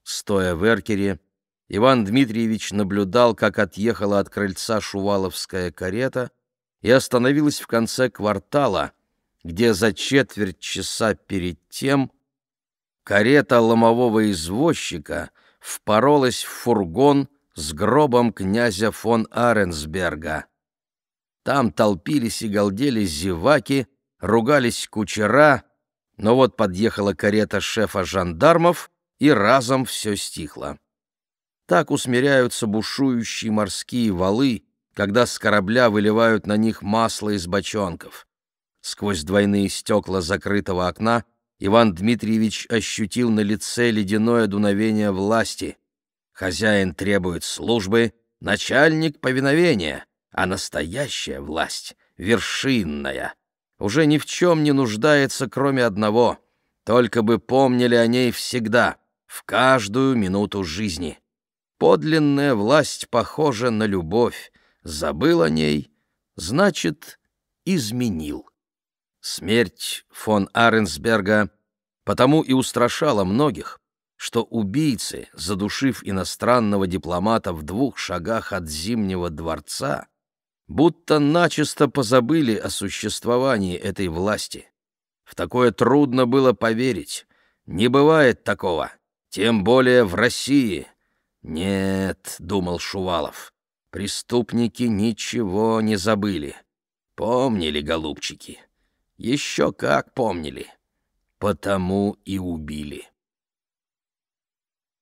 Стоя в эркере, Иван Дмитриевич наблюдал, как отъехала от крыльца шуваловская карета и остановилась в конце квартала, где за четверть часа перед тем карета ломового извозчика впоролась в фургон, с гробом князя фон Аренсберга. Там толпились и галдели зеваки, ругались кучера, но вот подъехала карета шефа жандармов, и разом все стихло. Так усмиряются бушующие морские валы, когда с корабля выливают на них масло из бочонков. Сквозь двойные стекла закрытого окна Иван Дмитриевич ощутил на лице ледяное дуновение власти. Хозяин требует службы, начальник — повиновения, а настоящая власть — вершинная. Уже ни в чем не нуждается, кроме одного. Только бы помнили о ней всегда, в каждую минуту жизни. Подлинная власть похожа на любовь. Забыл о ней, значит, изменил. Смерть фон Аренсберга потому и устрашала многих, что убийцы, задушив иностранного дипломата в двух шагах от Зимнего дворца, будто начисто позабыли о существовании этой власти. В такое трудно было поверить. Не бывает такого, тем более в России. «Нет», — думал Шувалов, — «преступники ничего не забыли. Помнили, голубчики. Еще как помнили. Потому и убили».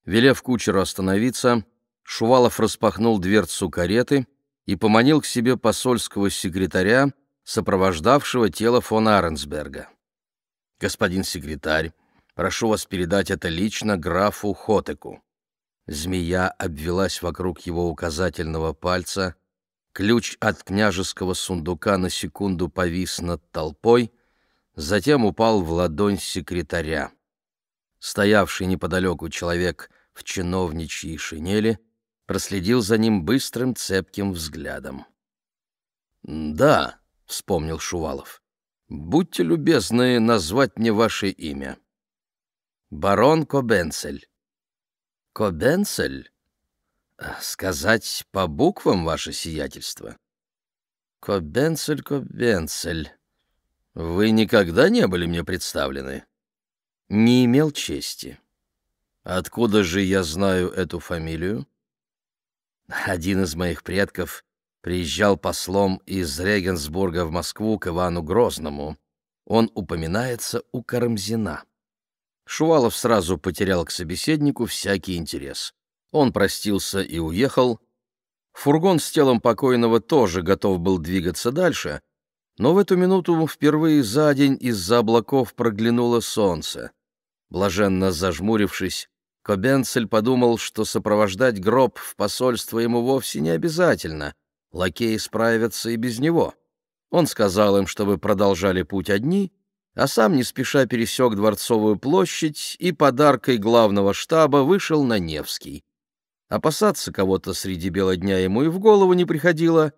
Велев кучеру остановиться, Шувалов распахнул дверцу кареты и поманил к себе посольского секретаря, сопровождавшего тело фон Аренсберга. «Господин секретарь, прошу вас передать это лично графу Хотеку». Змея обвелась вокруг его указательного пальца, ключ от княжеского сундука на секунду повис над толпой, затем упал в ладонь секретаря. Стоявший неподалеку человек в чиновничьей шинели, проследил за ним быстрым цепким взглядом. «Да», — вспомнил Шувалов, — «будьте любезны назвать мне ваше имя». «Барон Кобенцель». «Кобенцель?» «Сказать по буквам ваше сиятельство?» «Кобенцель, Кобенцель, вы никогда не были мне представлены?» «Не имел чести». Откуда же я знаю эту фамилию? Один из моих предков приезжал послом из Регенсбурга в Москву к Ивану Грозному. Он упоминается у Карамзина. Шувалов сразу потерял к собеседнику всякий интерес. Он простился и уехал. Фургон с телом покойного тоже готов был двигаться дальше, но в эту минуту впервые за день из-за облаков проглянуло солнце. Блаженно зажмурившись, Кобенцель подумал, что сопровождать гроб в посольство ему вовсе не обязательно, лакеи справятся и без него. Он сказал им, чтобы продолжали путь одни, а сам не спеша пересек Дворцовую площадь и подаркой главного штаба вышел на Невский. Опасаться кого-то среди бела дня ему и в голову не приходило.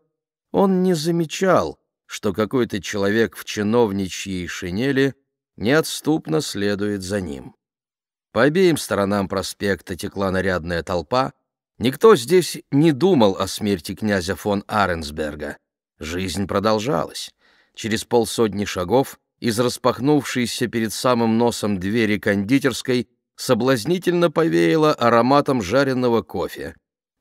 Он не замечал, что какой-то человек в чиновничьей шинели неотступно следует за ним. По обеим сторонам проспекта текла нарядная толпа. Никто здесь не думал о смерти князя фон Аренсберга. Жизнь продолжалась. Через полсотни шагов из распахнувшейся перед самым носом двери кондитерской соблазнительно повеяло ароматом жареного кофе.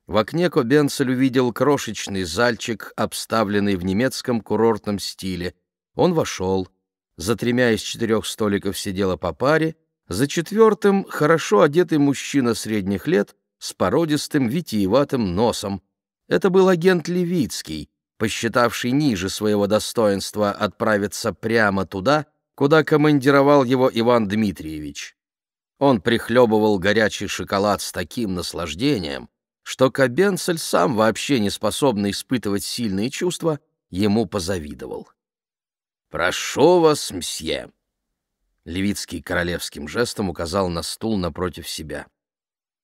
В окне Кобенцель увидел крошечный зальчик, обставленный в немецком курортном стиле. Он вошел. За тремя из четырех столиков сидела по паре, за четвертым хорошо одетый мужчина средних лет с породистым витиеватым носом. Это был агент Левицкий, посчитавший ниже своего достоинства отправиться прямо туда, куда командировал его Иван Дмитриевич. Он прихлебывал горячий шоколад с таким наслаждением, что Кабенцель, сам вообще не способный испытывать сильные чувства, ему позавидовал. «Прошу вас, мсье», Левицкий королевским жестом указал на стул напротив себя.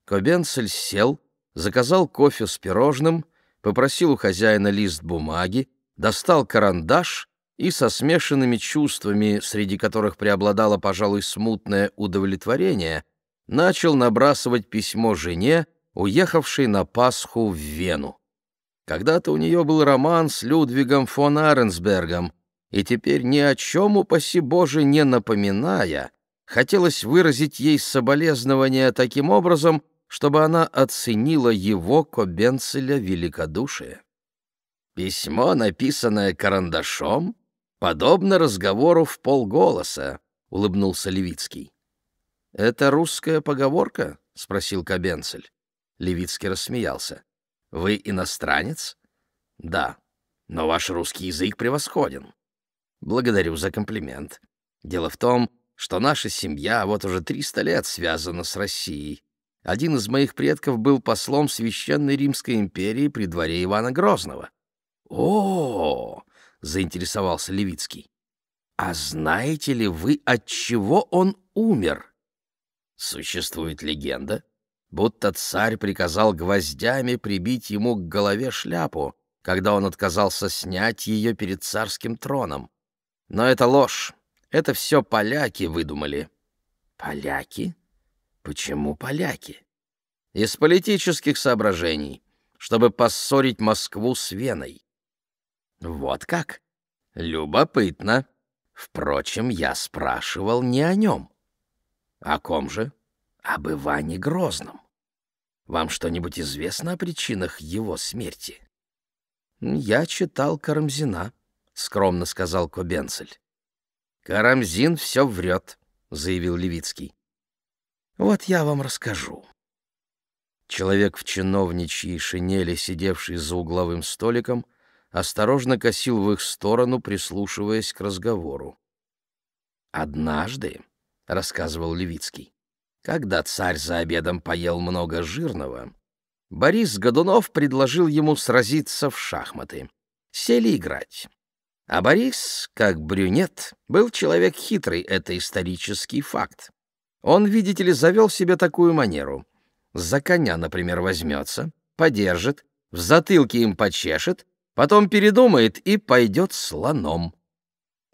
Кобенцель сел, заказал кофе с пирожным, попросил у хозяина лист бумаги, достал карандаш и со смешанными чувствами, среди которых преобладало, пожалуй, смутное удовлетворение, начал набрасывать письмо жене, уехавшей на Пасху в Вену. Когда-то у нее был роман с Людвигом фон Аренсбергом, и теперь ни о чем, упаси Боже, не напоминая, хотелось выразить ей соболезнования таким образом, чтобы она оценила его, Кобенцеля, великодушие. Письмо, написанное карандашом, подобно разговору в полголоса, — улыбнулся Левицкий. «Это русская поговорка?» — спросил Кобенцель. Левицкий рассмеялся. «Вы иностранец?» «Да, но ваш русский язык превосходен. Благодарю за комплимент. Дело в том, что наша семья вот уже 300 лет связана с Россией. Один из моих предков был послом Священной Римской империи при дворе Ивана Грозного. О, -о, -о, -о заинтересовался Левицкий. А знаете ли вы, от чего он умер? Существует легенда, будто царь приказал гвоздями прибить ему к голове шляпу, когда он отказался снять ее перед царским троном. Но это ложь. Это все поляки выдумали. Поляки? Почему поляки? Из политических соображений, чтобы поссорить Москву с Веной. Вот как? Любопытно. Впрочем, я спрашивал не о нем. О ком же? Об Иване Грозном. Вам что-нибудь известно о причинах его смерти? Я читал Карамзина скромно сказал Кобенцель. Карамзин все врет, заявил Левицкий. Вот я вам расскажу. Человек в чиновничьей шинели, сидевший за угловым столиком, осторожно косил в их сторону, прислушиваясь к разговору. «Однажды», — рассказывал Левицкий, — «когда царь за обедом поел много жирного, Борис Годунов предложил ему сразиться в шахматы. Сели играть. А Борис, как брюнет, был человек хитрый, это исторический факт. Он, видите ли, завел себе такую манеру. За коня, например, возьмется, подержит, в затылке им почешет, потом передумает и пойдет слоном.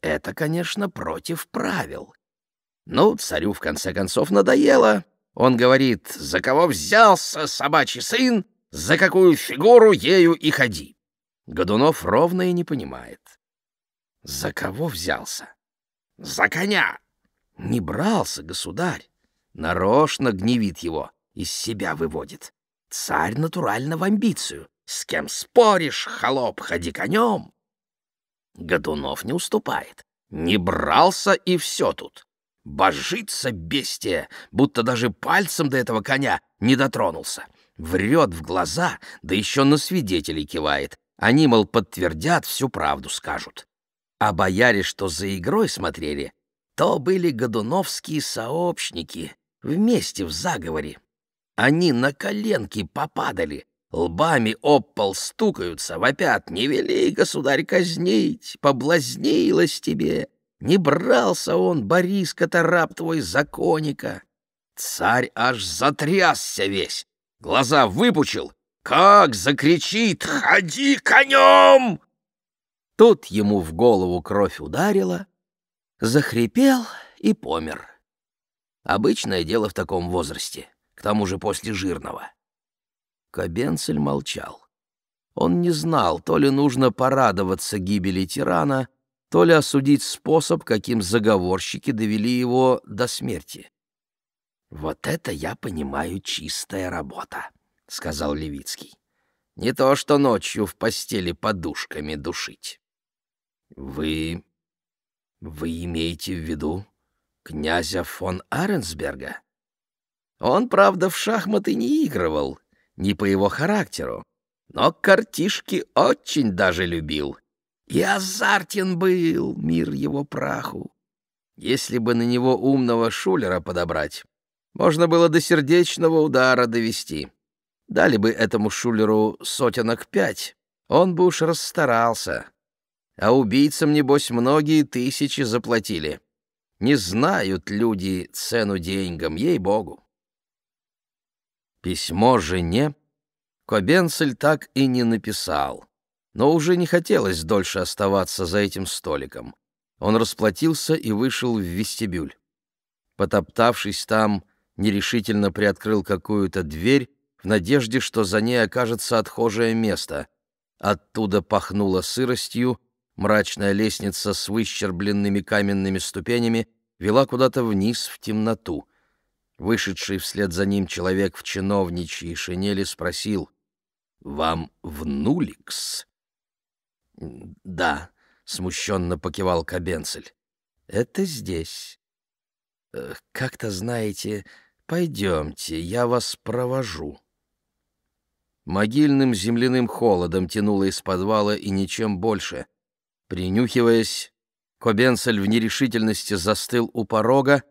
Это, конечно, против правил. Ну, царю в конце концов надоело. Он говорит, за кого взялся собачий сын, за какую фигуру ею и ходи. Годунов ровно и не понимает. За кого взялся? За коня! Не брался, государь. Нарочно гневит его, из себя выводит. Царь натурально в амбицию. С кем споришь, холоп, ходи конем. Годунов не уступает. Не брался, и все тут. Божится бестия, будто даже пальцем до этого коня не дотронулся. Врет в глаза, да еще на свидетелей кивает. Они, мол, подтвердят, всю правду скажут а бояре, что за игрой смотрели, то были годуновские сообщники, вместе в заговоре. Они на коленки попадали, лбами об пол стукаются, вопят «Не вели, государь, казнить, поблазнилось тебе!» Не брался он, Борис Катараб твой законника. Царь аж затрясся весь, глаза выпучил. Как закричит «Ходи конем!» Тут ему в голову кровь ударила, захрипел и помер. Обычное дело в таком возрасте, к тому же после жирного. Кобенцель молчал. Он не знал, то ли нужно порадоваться гибели тирана, то ли осудить способ, каким заговорщики довели его до смерти. «Вот это я понимаю чистая работа», — сказал Левицкий. «Не то что ночью в постели подушками душить». «Вы... вы имеете в виду князя фон Аренсберга? Он, правда, в шахматы не игрывал, не по его характеру, но картишки очень даже любил. И азартен был мир его праху. Если бы на него умного шулера подобрать, можно было до сердечного удара довести. Дали бы этому шулеру сотенок пять, он бы уж расстарался а убийцам, небось, многие тысячи заплатили. Не знают люди цену деньгам, ей-богу. Письмо жене Кобенцель так и не написал, но уже не хотелось дольше оставаться за этим столиком. Он расплатился и вышел в вестибюль. Потоптавшись там, нерешительно приоткрыл какую-то дверь в надежде, что за ней окажется отхожее место. Оттуда пахнуло сыростью, Мрачная лестница с выщербленными каменными ступенями вела куда-то вниз в темноту. Вышедший вслед за ним человек в чиновничьей шинели спросил «Вам в Нуликс?» «Да», — смущенно покивал Кабенцель. «Это здесь». «Э, «Как-то знаете, пойдемте, я вас провожу». Могильным земляным холодом тянуло из подвала и ничем больше. Принюхиваясь, Кобенцель в нерешительности застыл у порога,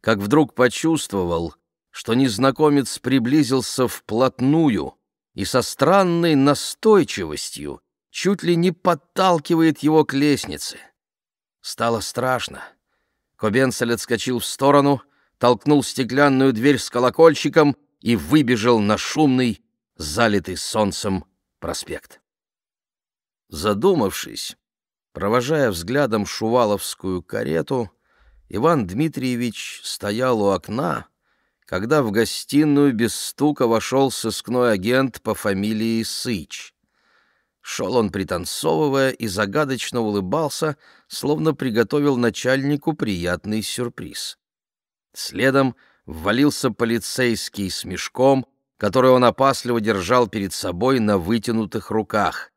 как вдруг почувствовал, что незнакомец приблизился вплотную и со странной настойчивостью чуть ли не подталкивает его к лестнице. Стало страшно. Кобенцель отскочил в сторону, толкнул стеклянную дверь с колокольчиком и выбежал на шумный, залитый солнцем проспект. Задумавшись, Провожая взглядом шуваловскую карету, Иван Дмитриевич стоял у окна, когда в гостиную без стука вошел сыскной агент по фамилии Сыч. Шел он, пританцовывая, и загадочно улыбался, словно приготовил начальнику приятный сюрприз. Следом ввалился полицейский с мешком, который он опасливо держал перед собой на вытянутых руках.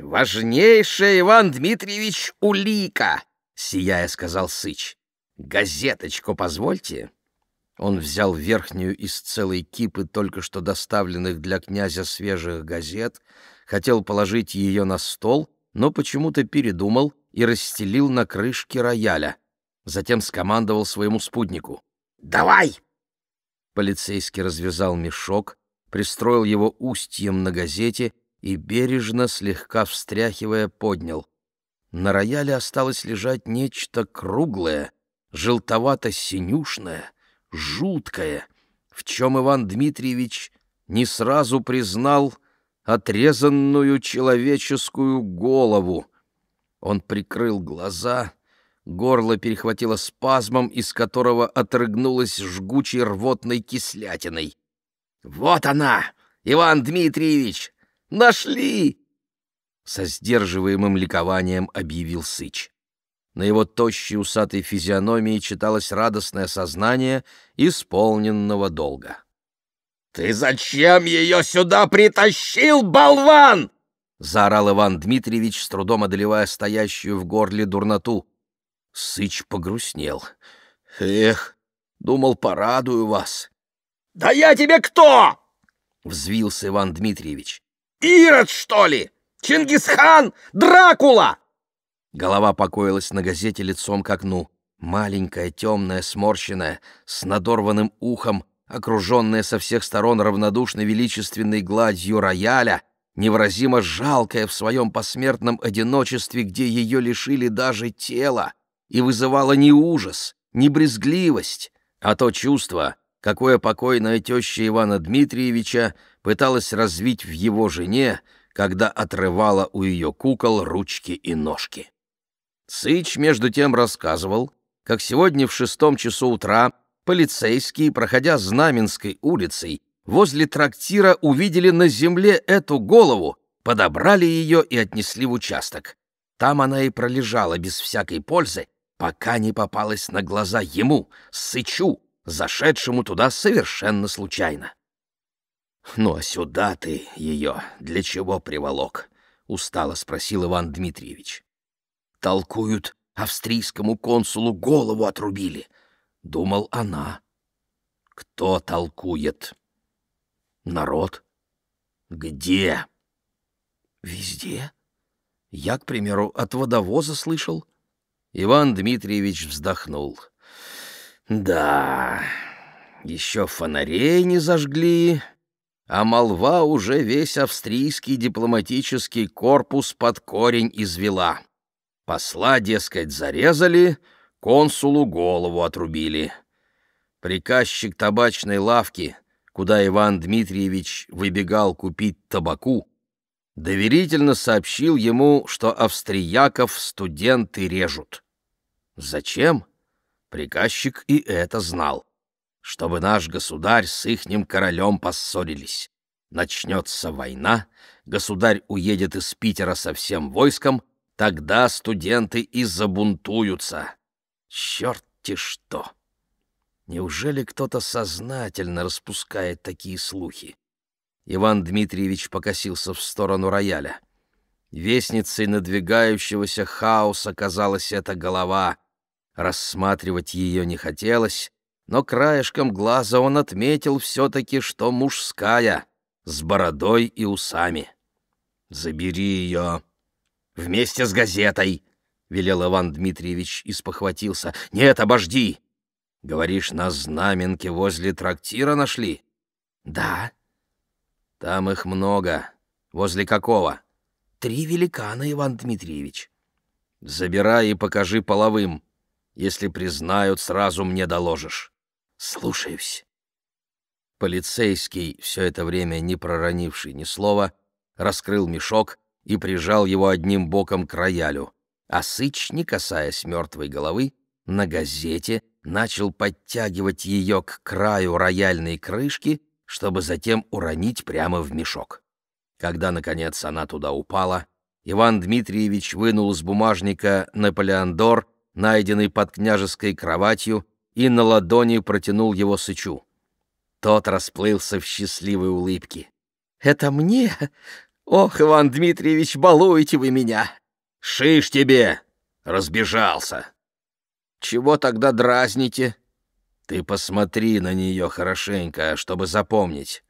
«Важнейшая, Иван Дмитриевич, улика!» — сияя сказал Сыч. «Газеточку позвольте». Он взял верхнюю из целой кипы только что доставленных для князя свежих газет, хотел положить ее на стол, но почему-то передумал и расстелил на крышке рояля. Затем скомандовал своему спутнику. «Давай!» Полицейский развязал мешок, пристроил его устьем на газете — и, бережно, слегка встряхивая, поднял. На рояле осталось лежать нечто круглое, желтовато-синюшное, жуткое, в чем Иван Дмитриевич не сразу признал отрезанную человеческую голову. Он прикрыл глаза, горло перехватило спазмом, из которого отрыгнулось жгучей рвотной кислятиной. «Вот она, Иван Дмитриевич!» Нашли!» Со сдерживаемым ликованием объявил Сыч. На его тощей усатой физиономии читалось радостное сознание исполненного долга. «Ты зачем ее сюда притащил, болван?» — заорал Иван Дмитриевич, с трудом одолевая стоящую в горле дурноту. Сыч погрустнел. «Эх, думал, порадую вас». «Да я тебе кто?» — взвился Иван Дмитриевич. Ирод, что ли? Чингисхан? Дракула!» Голова покоилась на газете лицом к окну. Маленькая, темная, сморщенная, с надорванным ухом, окруженная со всех сторон равнодушной величественной гладью рояля, невыразимо жалкая в своем посмертном одиночестве, где ее лишили даже тела, и вызывала не ужас, не брезгливость, а то чувство, какое покойная теща Ивана Дмитриевича пыталась развить в его жене, когда отрывала у ее кукол ручки и ножки. Сыч, между тем, рассказывал, как сегодня в шестом часу утра полицейские, проходя Знаменской улицей, возле трактира увидели на земле эту голову, подобрали ее и отнесли в участок. Там она и пролежала без всякой пользы, пока не попалась на глаза ему, Сычу, зашедшему туда совершенно случайно. «Ну а сюда ты ее для чего приволок?» — устало спросил Иван Дмитриевич. «Толкуют, австрийскому консулу голову отрубили!» — думал она. «Кто толкует?» «Народ». «Где?» «Везде. Я, к примеру, от водовоза слышал». Иван Дмитриевич вздохнул. «Да, еще фонарей не зажгли, а молва уже весь австрийский дипломатический корпус под корень извела. Посла, дескать, зарезали, консулу голову отрубили. Приказчик табачной лавки, куда Иван Дмитриевич выбегал купить табаку, доверительно сообщил ему, что австрияков студенты режут. Зачем? Приказчик и это знал чтобы наш государь с ихним королем поссорились. Начнется война, государь уедет из Питера со всем войском, тогда студенты и забунтуются. Черт-те что! Неужели кто-то сознательно распускает такие слухи? Иван Дмитриевич покосился в сторону рояля. Вестницей надвигающегося хаоса казалась эта голова. Рассматривать ее не хотелось, но краешком глаза он отметил все-таки, что мужская, с бородой и усами. «Забери ее!» «Вместе с газетой!» — велел Иван Дмитриевич и спохватился. «Нет, обожди!» «Говоришь, на знаменке возле трактира нашли?» «Да». «Там их много. Возле какого?» «Три великана, Иван Дмитриевич». «Забирай и покажи половым. Если признают, сразу мне доложишь». «Слушаюсь». Полицейский, все это время не проронивший ни слова, раскрыл мешок и прижал его одним боком к роялю, а Сыч, не касаясь мертвой головы, на газете начал подтягивать ее к краю рояльной крышки, чтобы затем уронить прямо в мешок. Когда, наконец, она туда упала, Иван Дмитриевич вынул из бумажника «Наполеондор», найденный под княжеской кроватью, и на ладони протянул его Сычу. Тот расплылся в счастливой улыбке. «Это мне? Ох, Иван Дмитриевич, балуете вы меня!» «Шиш тебе! Разбежался!» «Чего тогда дразните?» «Ты посмотри на нее хорошенько, чтобы запомнить.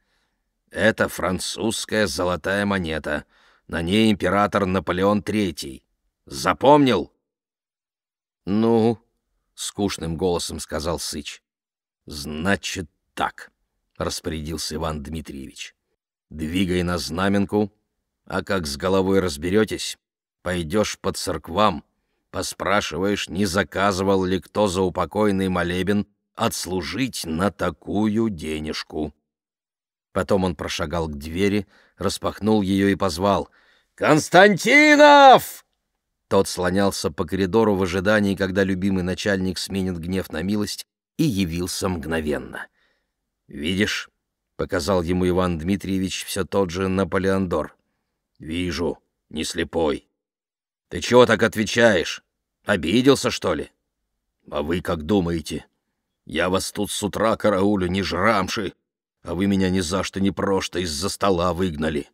Это французская золотая монета. На ней император Наполеон Третий. Запомнил?» «Ну?» скучным голосом сказал Сыч. Значит так, распорядился Иван Дмитриевич. Двигай на знаменку, а как с головой разберетесь, пойдешь по церквам, поспрашиваешь, не заказывал ли кто за упокойный молебен отслужить на такую денежку. Потом он прошагал к двери, распахнул ее и позвал. «Константинов!» Тот слонялся по коридору в ожидании, когда любимый начальник сменит гнев на милость, и явился мгновенно. «Видишь?» — показал ему Иван Дмитриевич все тот же Наполеондор. «Вижу, не слепой». «Ты чего так отвечаешь? Обиделся, что ли?» «А вы как думаете? Я вас тут с утра караулю, не жрамши, а вы меня ни за что ни просто из-за стола выгнали».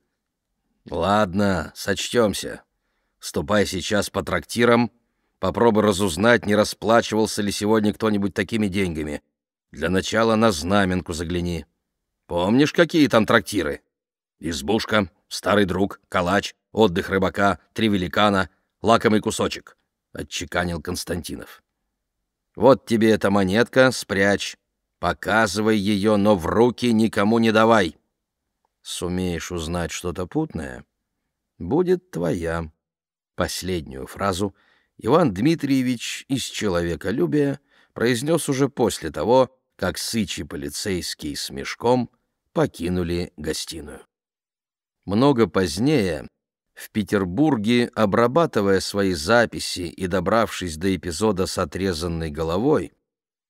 «Ладно, сочтемся», Ступай сейчас по трактирам, попробуй разузнать, не расплачивался ли сегодня кто-нибудь такими деньгами. Для начала на знаменку загляни. Помнишь, какие там трактиры? Избушка, старый друг, калач, отдых рыбака, три великана, лакомый кусочек, — отчеканил Константинов. Вот тебе эта монетка, спрячь. Показывай ее, но в руки никому не давай. Сумеешь узнать что-то путное, будет твоя. Последнюю фразу Иван Дмитриевич из человеколюбия произнес уже после того, как сычи полицейский с мешком покинули гостиную. Много позднее, в Петербурге, обрабатывая свои записи и добравшись до эпизода с отрезанной головой,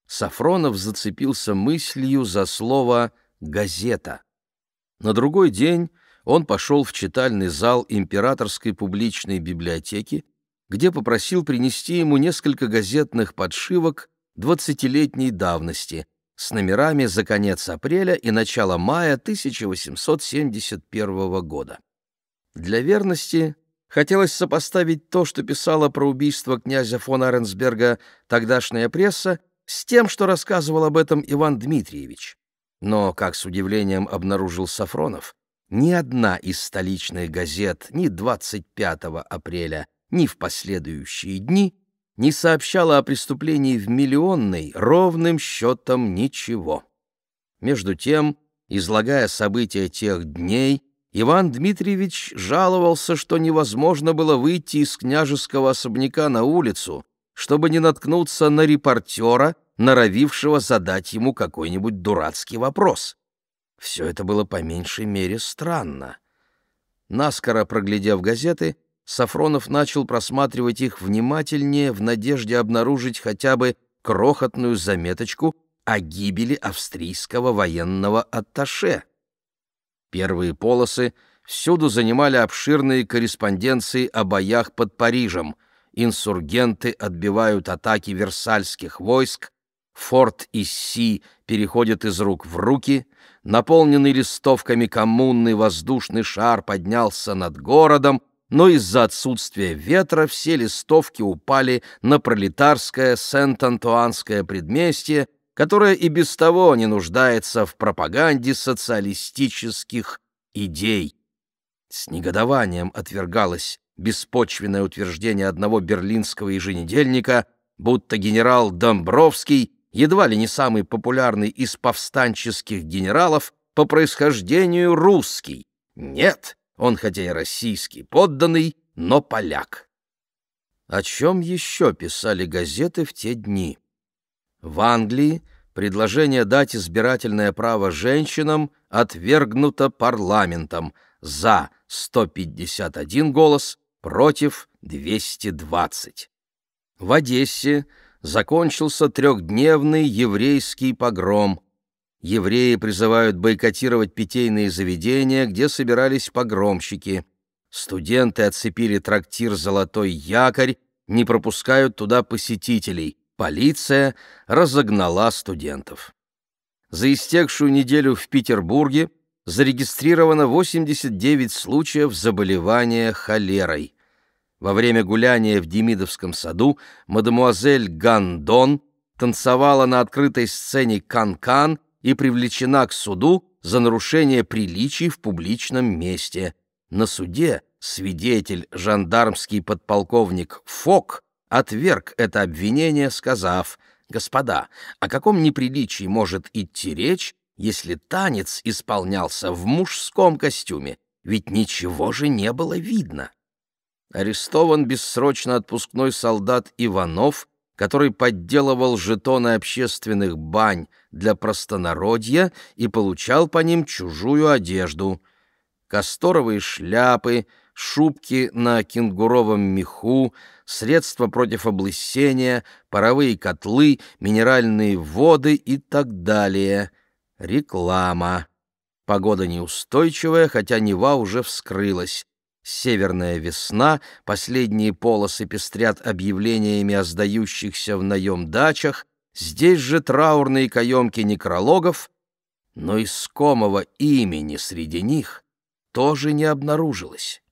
Сафронов зацепился мыслью за слово «газета». На другой день он пошел в читальный зал Императорской публичной библиотеки, где попросил принести ему несколько газетных подшивок двадцатилетней давности с номерами за конец апреля и начало мая 1871 года. Для верности хотелось сопоставить то, что писала про убийство князя фон Аренсберга тогдашняя пресса, с тем, что рассказывал об этом Иван Дмитриевич. Но, как с удивлением обнаружил Сафронов, ни одна из столичных газет ни 25 апреля, ни в последующие дни не сообщала о преступлении в миллионной ровным счетом ничего. Между тем, излагая события тех дней, Иван Дмитриевич жаловался, что невозможно было выйти из княжеского особняка на улицу, чтобы не наткнуться на репортера, норовившего задать ему какой-нибудь дурацкий вопрос. Все это было по меньшей мере странно. Наскоро проглядев газеты, Сафронов начал просматривать их внимательнее в надежде обнаружить хотя бы крохотную заметочку о гибели австрийского военного атташе. Первые полосы всюду занимали обширные корреспонденции о боях под Парижем. Инсургенты отбивают атаки версальских войск, форт Исси переходит из рук в руки — Наполненный листовками коммунный воздушный шар поднялся над городом, но из-за отсутствия ветра все листовки упали на пролетарское Сент-Антуанское предместье, которое и без того не нуждается в пропаганде социалистических идей. С негодованием отвергалось беспочвенное утверждение одного берлинского еженедельника, будто генерал Домбровский едва ли не самый популярный из повстанческих генералов, по происхождению русский. Нет, он хотя и российский подданный, но поляк. О чем еще писали газеты в те дни? В Англии предложение дать избирательное право женщинам отвергнуто парламентом за 151 голос, против 220. В Одессе закончился трехдневный еврейский погром. Евреи призывают бойкотировать питейные заведения, где собирались погромщики. Студенты отцепили трактир «Золотой якорь», не пропускают туда посетителей. Полиция разогнала студентов. За истекшую неделю в Петербурге зарегистрировано 89 случаев заболевания холерой. Во время гуляния в Демидовском саду мадемуазель Гандон танцевала на открытой сцене «Кан-Кан» и привлечена к суду за нарушение приличий в публичном месте. На суде свидетель, жандармский подполковник Фок, отверг это обвинение, сказав, «Господа, о каком неприличии может идти речь, если танец исполнялся в мужском костюме? Ведь ничего же не было видно» арестован бессрочно отпускной солдат Иванов, который подделывал жетоны общественных бань для простонародья и получал по ним чужую одежду. Касторовые шляпы, шубки на кенгуровом меху, средства против облысения, паровые котлы, минеральные воды и так далее. Реклама. Погода неустойчивая, хотя Нева уже вскрылась. Северная весна, последние полосы пестрят объявлениями о сдающихся в наем дачах, здесь же траурные каемки некрологов, но искомого имени среди них тоже не обнаружилось.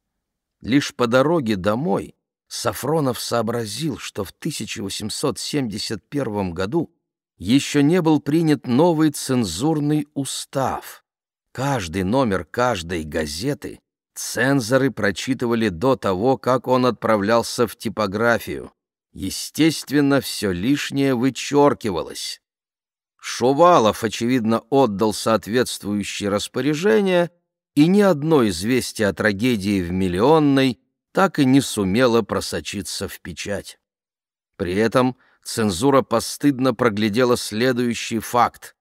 Лишь по дороге домой Сафронов сообразил, что в 1871 году еще не был принят новый цензурный устав. Каждый номер каждой газеты Цензоры прочитывали до того, как он отправлялся в типографию. Естественно, все лишнее вычеркивалось. Шувалов, очевидно, отдал соответствующие распоряжения, и ни одно известие о трагедии в «Миллионной» так и не сумело просочиться в печать. При этом цензура постыдно проглядела следующий факт.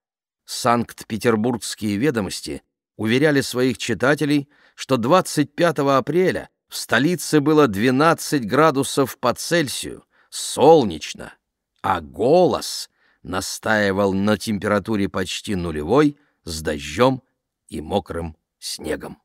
Санкт-Петербургские ведомости уверяли своих читателей – что 25 апреля в столице было 12 градусов по Цельсию, солнечно, а голос настаивал на температуре почти нулевой с дождем и мокрым снегом.